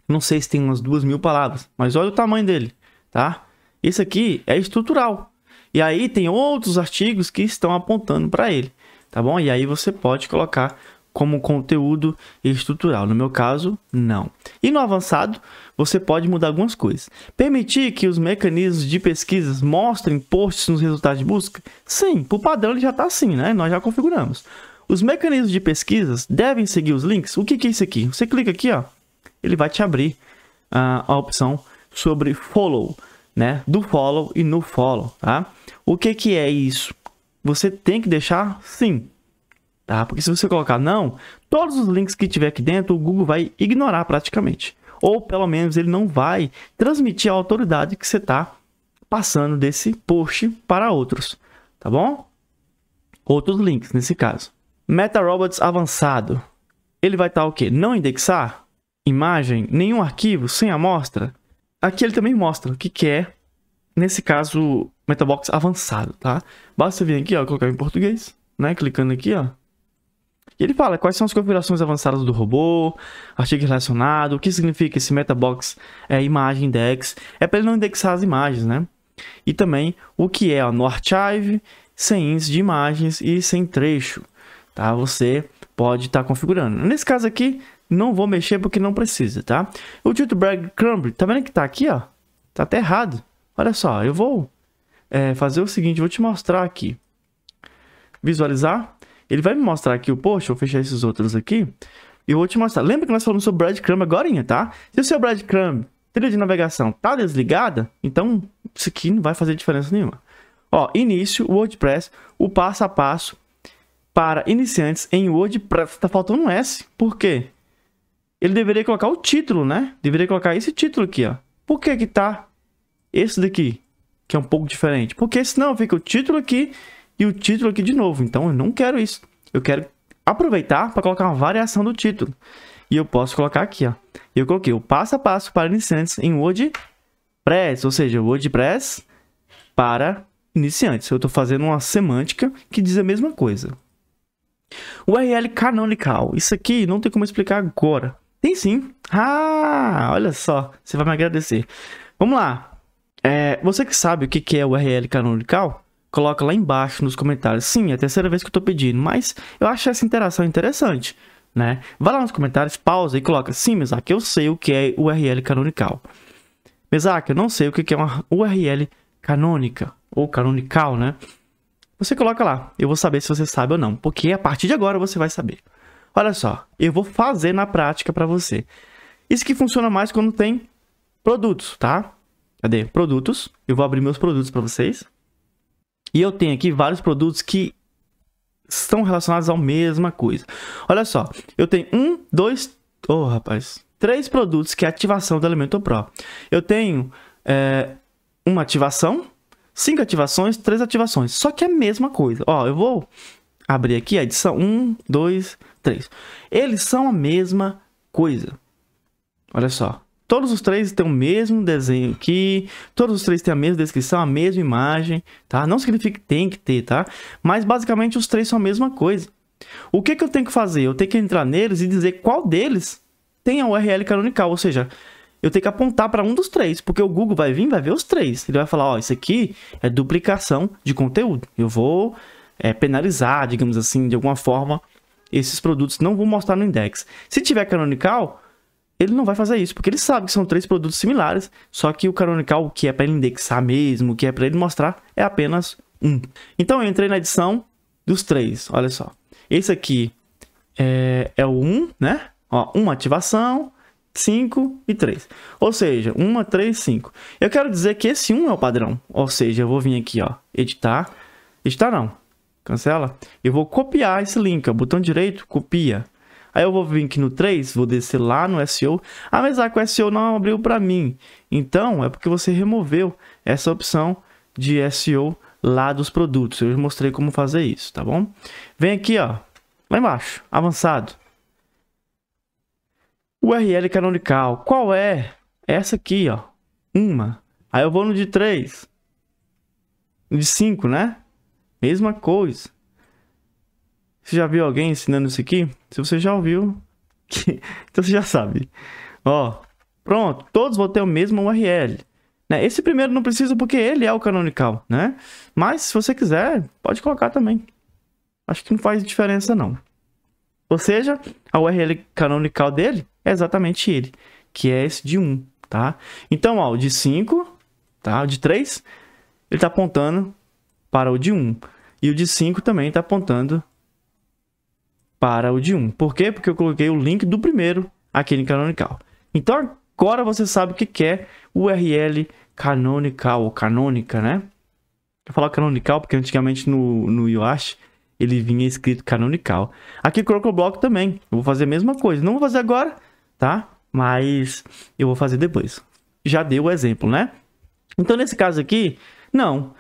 Não sei se tem umas duas mil palavras, mas olha o tamanho dele, tá? Isso aqui é estrutural. E aí tem outros artigos que estão apontando para ele, tá bom? E aí você pode colocar como conteúdo estrutural. No meu caso, não. E no avançado, você pode mudar algumas coisas. Permitir que os mecanismos de pesquisas mostrem posts nos resultados de busca? Sim, por padrão ele já está assim, né? Nós já configuramos. Os mecanismos de pesquisas devem seguir os links. O que, que é isso aqui? Você clica aqui, ó, ele vai te abrir uh, a opção sobre follow, né? Do follow e no follow, tá? O que, que é isso? Você tem que deixar sim, tá? Porque se você colocar não, todos os links que tiver aqui dentro, o Google vai ignorar praticamente. Ou pelo menos ele não vai transmitir a autoridade que você está passando desse post para outros, tá bom? Outros links nesse caso. MetaRobots avançado. Ele vai estar tá o quê? Não indexar imagem, nenhum arquivo, sem amostra. Aqui ele também mostra o que, que é, nesse caso, Metabox avançado, tá? Basta vir aqui, ó, colocar em português, né? Clicando aqui, ó. E ele fala quais são as configurações avançadas do robô, artigo relacionado, o que significa esse Metabox é, imagem index. É para ele não indexar as imagens, né? E também o que é ó, no archive, sem índice de imagens e sem trecho tá? Você pode estar tá configurando. Nesse caso aqui, não vou mexer porque não precisa, tá? O Brad Crumble, tá vendo que tá aqui, ó? Tá até errado. Olha só, eu vou é, fazer o seguinte, vou te mostrar aqui. Visualizar. Ele vai me mostrar aqui o post, vou fechar esses outros aqui. E vou te mostrar. Lembra que nós falamos sobre breadcrumb agora, tá? Se o seu breadcrumb, trilha de navegação, tá desligada, então isso aqui não vai fazer diferença nenhuma. Ó, início, WordPress, o passo a passo para iniciantes em WordPress. Tá faltando um S. Por quê? Ele deveria colocar o título, né? Deveria colocar esse título aqui, ó. Por que que tá esse daqui? Que é um pouco diferente. Porque senão fica o título aqui e o título aqui de novo. Então eu não quero isso. Eu quero aproveitar para colocar uma variação do título. E eu posso colocar aqui, ó. Eu coloquei o passo a passo para iniciantes em WordPress. Ou seja, WordPress para iniciantes. Eu estou fazendo uma semântica que diz a mesma coisa. URL canonical. Isso aqui não tem como explicar agora. Tem sim. Ah, olha só. Você vai me agradecer. Vamos lá. É, você que sabe o que é URL canonical, coloca lá embaixo nos comentários. Sim, é a terceira vez que eu tô pedindo, mas eu acho essa interação interessante, né? Vai lá nos comentários, pausa e coloca. Sim, Mesaque, eu sei o que é URL canonical. Mesaque, eu não sei o que é uma URL canônica, ou canonical, né? Você coloca lá, eu vou saber se você sabe ou não, porque a partir de agora você vai saber. Olha só, eu vou fazer na prática para você. Isso que funciona mais quando tem produtos, tá? Cadê? Produtos. Eu vou abrir meus produtos para vocês. E eu tenho aqui vários produtos que estão relacionados à mesma coisa. Olha só, eu tenho um, dois, oh rapaz, três produtos que é ativação do Elemento Pro. Eu tenho é, uma ativação, cinco ativações, três ativações. Só que é a mesma coisa. Ó, eu vou abrir aqui a edição 1, 2, 3. Eles são a mesma coisa. Olha só. Todos os três têm o mesmo desenho aqui, todos os três têm a mesma descrição, a mesma imagem, tá? Não significa que tem que ter, tá? Mas basicamente os três são a mesma coisa. O que, que eu tenho que fazer? Eu tenho que entrar neles e dizer qual deles tem a URL canonical, ou seja, eu tenho que apontar para um dos três, porque o Google vai vir, vai ver os três. Ele vai falar, ó, oh, isso aqui é duplicação de conteúdo. Eu vou é, penalizar, digamos assim, de alguma forma, esses produtos. Não vou mostrar no index. Se tiver canonical, ele não vai fazer isso, porque ele sabe que são três produtos similares, só que o canonical, que é para ele indexar mesmo, que é para ele mostrar, é apenas um. Então eu entrei na edição dos três, olha só. Esse aqui é, é o 1, um, né? Ó, uma ativação, 5 e 3. Ou seja, 1, 3, 5. Eu quero dizer que esse 1 é o padrão. Ou seja, eu vou vir aqui, ó, editar. Editar não. Cancela. Eu vou copiar esse link, ó, botão direito, copia. Aí eu vou vir aqui no 3, vou descer lá no SEO. Ah, mas ah, o SEO não abriu para mim. Então, é porque você removeu essa opção de SEO lá dos produtos. Eu mostrei como fazer isso, tá bom? Vem aqui, ó, lá embaixo, avançado. URL canonical. Qual é? Essa aqui, ó. Uma. Aí eu vou no de três De cinco né? Mesma coisa. Você já viu alguém ensinando isso aqui? Se você já ouviu, então você já sabe. Ó, pronto. Todos vão ter o mesmo URL. Né? Esse primeiro não precisa porque ele é o canonical, né? Mas se você quiser, pode colocar também. Acho que não faz diferença não. Ou seja, a URL canonical dele é exatamente ele, que é esse de 1, tá? Então, ó, o de 5, tá? O de 3, ele tá apontando para o de 1. E o de 5 também tá apontando para o de 1. Por quê? Porque eu coloquei o link do primeiro aqui no Canonical. Então, agora você sabe o que é URL canonical ou canônica, né? Eu falo canonical porque antigamente no, no Yoast ele vinha escrito canonical. Aqui Crocoblock também. Eu vou fazer a mesma coisa. Não vou fazer agora, tá? Mas eu vou fazer depois. Já deu o exemplo, né? Então, nesse caso aqui, não.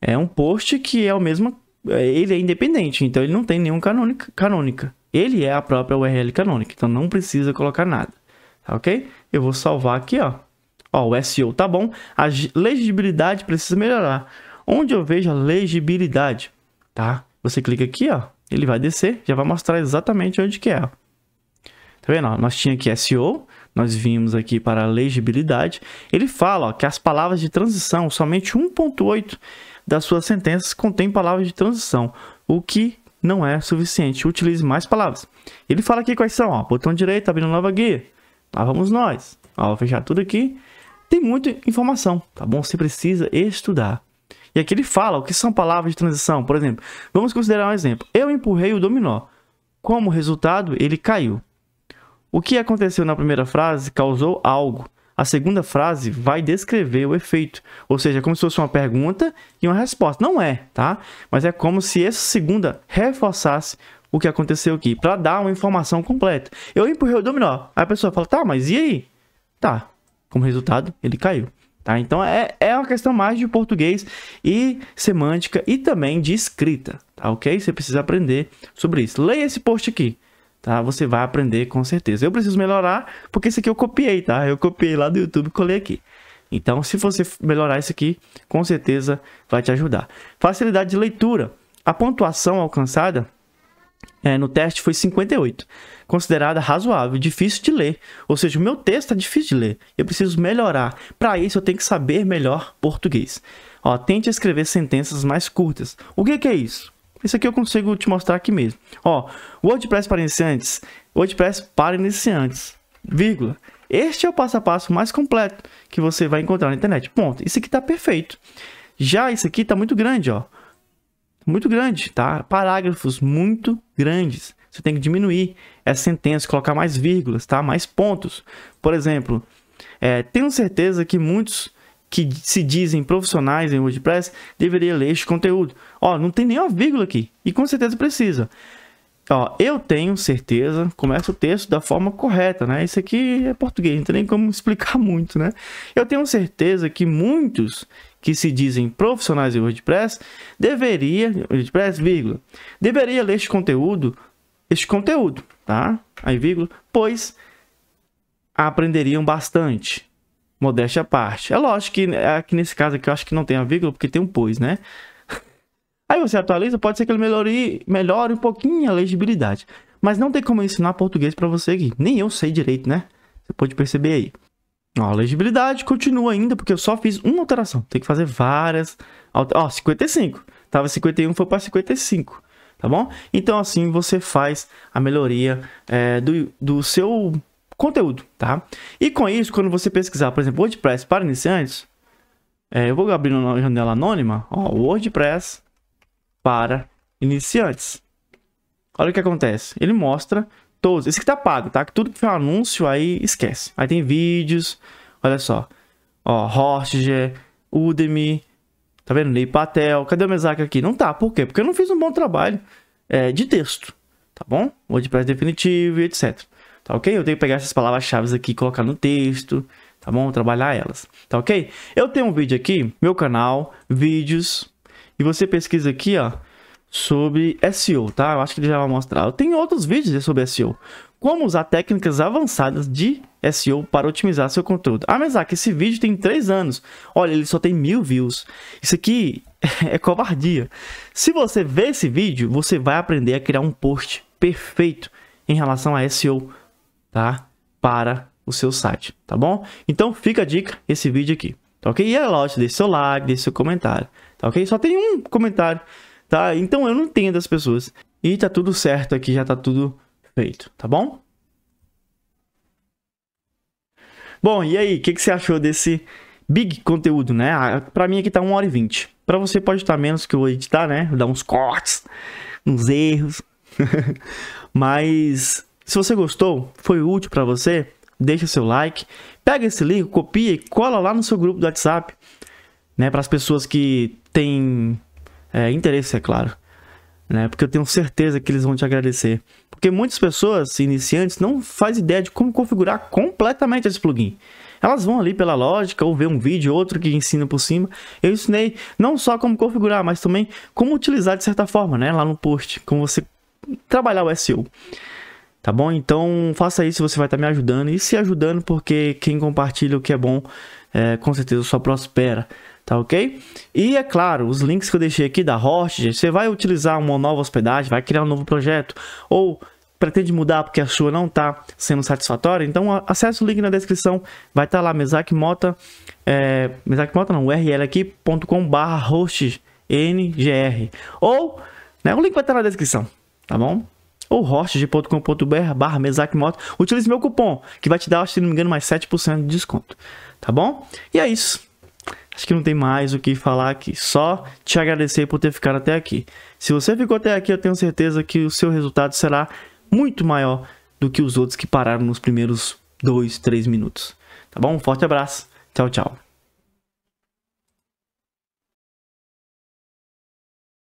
É um post que é o mesmo. É, ele é independente, então ele não tem nenhum canônica. canônica. Ele é a própria URL canônica, então não precisa colocar nada. Tá ok? Eu vou salvar aqui, ó. Ó, o SEO tá bom. A legibilidade precisa melhorar. Onde eu vejo a legibilidade, tá? Você clica aqui, ó. Ele vai descer, já vai mostrar exatamente onde que é. Tá vendo? Nós tinha aqui SEO, nós vimos aqui para legibilidade. Ele fala ó, que as palavras de transição, somente 1.8 das suas sentenças contém palavras de transição, o que não é suficiente. Utilize mais palavras. Ele fala aqui quais são, ó, botão direito, abrindo nova guia. Lá vamos nós. Ó, vou fechar tudo aqui. Tem muita informação, tá bom? Você precisa estudar. E aqui ele fala o que são palavras de transição. Por exemplo, vamos considerar um exemplo. Eu empurrei o dominó. Como resultado, ele caiu. O que aconteceu na primeira frase causou algo. A segunda frase vai descrever o efeito, ou seja, é como se fosse uma pergunta e uma resposta. Não é, tá? Mas é como se essa segunda reforçasse o que aconteceu aqui, para dar uma informação completa. Eu empurrei o dominó. Aí a pessoa fala, tá, mas e aí? Tá. Como resultado, ele caiu. Tá? Então é, é uma questão mais de português e semântica e também de escrita, tá ok? Você precisa aprender sobre isso. Leia esse post aqui tá? Você vai aprender com certeza. Eu preciso melhorar, porque isso aqui eu copiei, tá? Eu copiei lá do YouTube e colei aqui. Então, se você melhorar isso aqui, com certeza vai te ajudar. Facilidade de leitura. A pontuação alcançada é, no teste foi 58, considerada razoável, difícil de ler. Ou seja, o meu texto é difícil de ler. Eu preciso melhorar. Para isso, eu tenho que saber melhor português. Ó, tente escrever sentenças mais curtas. O que, que é isso? Isso aqui eu consigo te mostrar aqui mesmo. Ó, WordPress para iniciantes, WordPress para iniciantes, vírgula. Este é o passo a passo mais completo que você vai encontrar na internet. Ponto. Isso aqui está perfeito. Já isso aqui está muito grande, ó. Muito grande, tá? Parágrafos muito grandes. Você tem que diminuir essa sentença, colocar mais vírgulas, tá? Mais pontos. Por exemplo, é, tenho certeza que muitos que se dizem profissionais em WordPress deveria ler este conteúdo. Ó, não tem nenhuma vírgula aqui e com certeza precisa. Ó, eu tenho certeza, começa o texto da forma correta, né? Isso aqui é português, não tem nem como explicar muito, né? Eu tenho certeza que muitos que se dizem profissionais em WordPress deveria, WordPress, vírgula, deveria ler este conteúdo, este conteúdo, tá? Aí, vírgula, pois aprenderiam bastante Modéstia à parte. É lógico que aqui é, nesse caso aqui eu acho que não tem a vírgula, porque tem um pois, né? Aí você atualiza, pode ser que ele melhore, melhore um pouquinho a legibilidade. Mas não tem como ensinar português para você aqui. Nem eu sei direito, né? Você pode perceber aí. Ó, a legibilidade continua ainda, porque eu só fiz uma alteração. Tem que fazer várias. Ó, 55. Tava 51, foi para 55. Tá bom? Então, assim, você faz a melhoria é, do, do seu conteúdo, tá? E com isso, quando você pesquisar, por exemplo, WordPress para iniciantes, é, eu vou abrir uma janela anônima, ó, WordPress para iniciantes. Olha o que acontece, ele mostra todos, esse que tá pago, tá? Que tudo que for anúncio, aí esquece. Aí tem vídeos, olha só, ó, Horstinger, Udemy, tá vendo? Ney Patel, cadê o Mesac aqui? Não tá, por quê? Porque eu não fiz um bom trabalho é, de texto, tá bom? WordPress definitivo e etc tá ok? Eu tenho que pegar essas palavras-chave aqui, colocar no texto, tá bom? Trabalhar elas, tá ok? Eu tenho um vídeo aqui, meu canal, vídeos, e você pesquisa aqui, ó, sobre SEO, tá? Eu acho que ele já vai mostrar. Eu tenho outros vídeos né, sobre SEO. Como usar técnicas avançadas de SEO para otimizar seu conteúdo. Ah, mas aqui que esse vídeo tem 3 anos. Olha, ele só tem mil views. Isso aqui é covardia. Se você vê esse vídeo, você vai aprender a criar um post perfeito em relação a SEO tá? Para o seu site, tá bom? Então fica a dica esse vídeo aqui, tá ok? E é lógico, deixe seu like, deixe seu comentário, tá ok? Só tem um comentário, tá? Então eu não entendo as pessoas. E tá tudo certo aqui, já tá tudo feito, tá bom? Bom, e aí, o que, que você achou desse big conteúdo, né? Ah, Para mim aqui tá 1 hora e 20. Para você pode estar menos que eu vou editar, né? Dar uns cortes, uns erros. Mas se você gostou, foi útil para você, deixa seu like, pega esse link, copia e cola lá no seu grupo do WhatsApp, né, para as pessoas que têm é, interesse, é claro, né, porque eu tenho certeza que eles vão te agradecer, porque muitas pessoas iniciantes não faz ideia de como configurar completamente esse plugin. Elas vão ali pela lógica ou ver um vídeo, outro que ensina por cima. Eu ensinei não só como configurar, mas também como utilizar de certa forma, né, lá no post, como você trabalhar o SEO. Tá bom? Então faça isso, você vai estar tá me ajudando e se ajudando, porque quem compartilha o que é bom, é, com certeza só prospera. Tá ok? E é claro, os links que eu deixei aqui da Host, você vai utilizar uma nova hospedagem, vai criar um novo projeto ou pretende mudar porque a sua não está sendo satisfatória, então acesse o link na descrição, vai estar tá lá, Mesac Mota, é, Mesac Mota não, URL barra host ngr, ou né, o link vai estar tá na descrição, tá bom? ou hostg.com.br barra mesacmoto. Utilize meu cupom, que vai te dar, se não me engano, mais 7% de desconto. Tá bom? E é isso. Acho que não tem mais o que falar aqui. Só te agradecer por ter ficado até aqui. Se você ficou até aqui, eu tenho certeza que o seu resultado será muito maior do que os outros que pararam nos primeiros 2, 3 minutos. Tá bom? Um forte abraço. Tchau, tchau.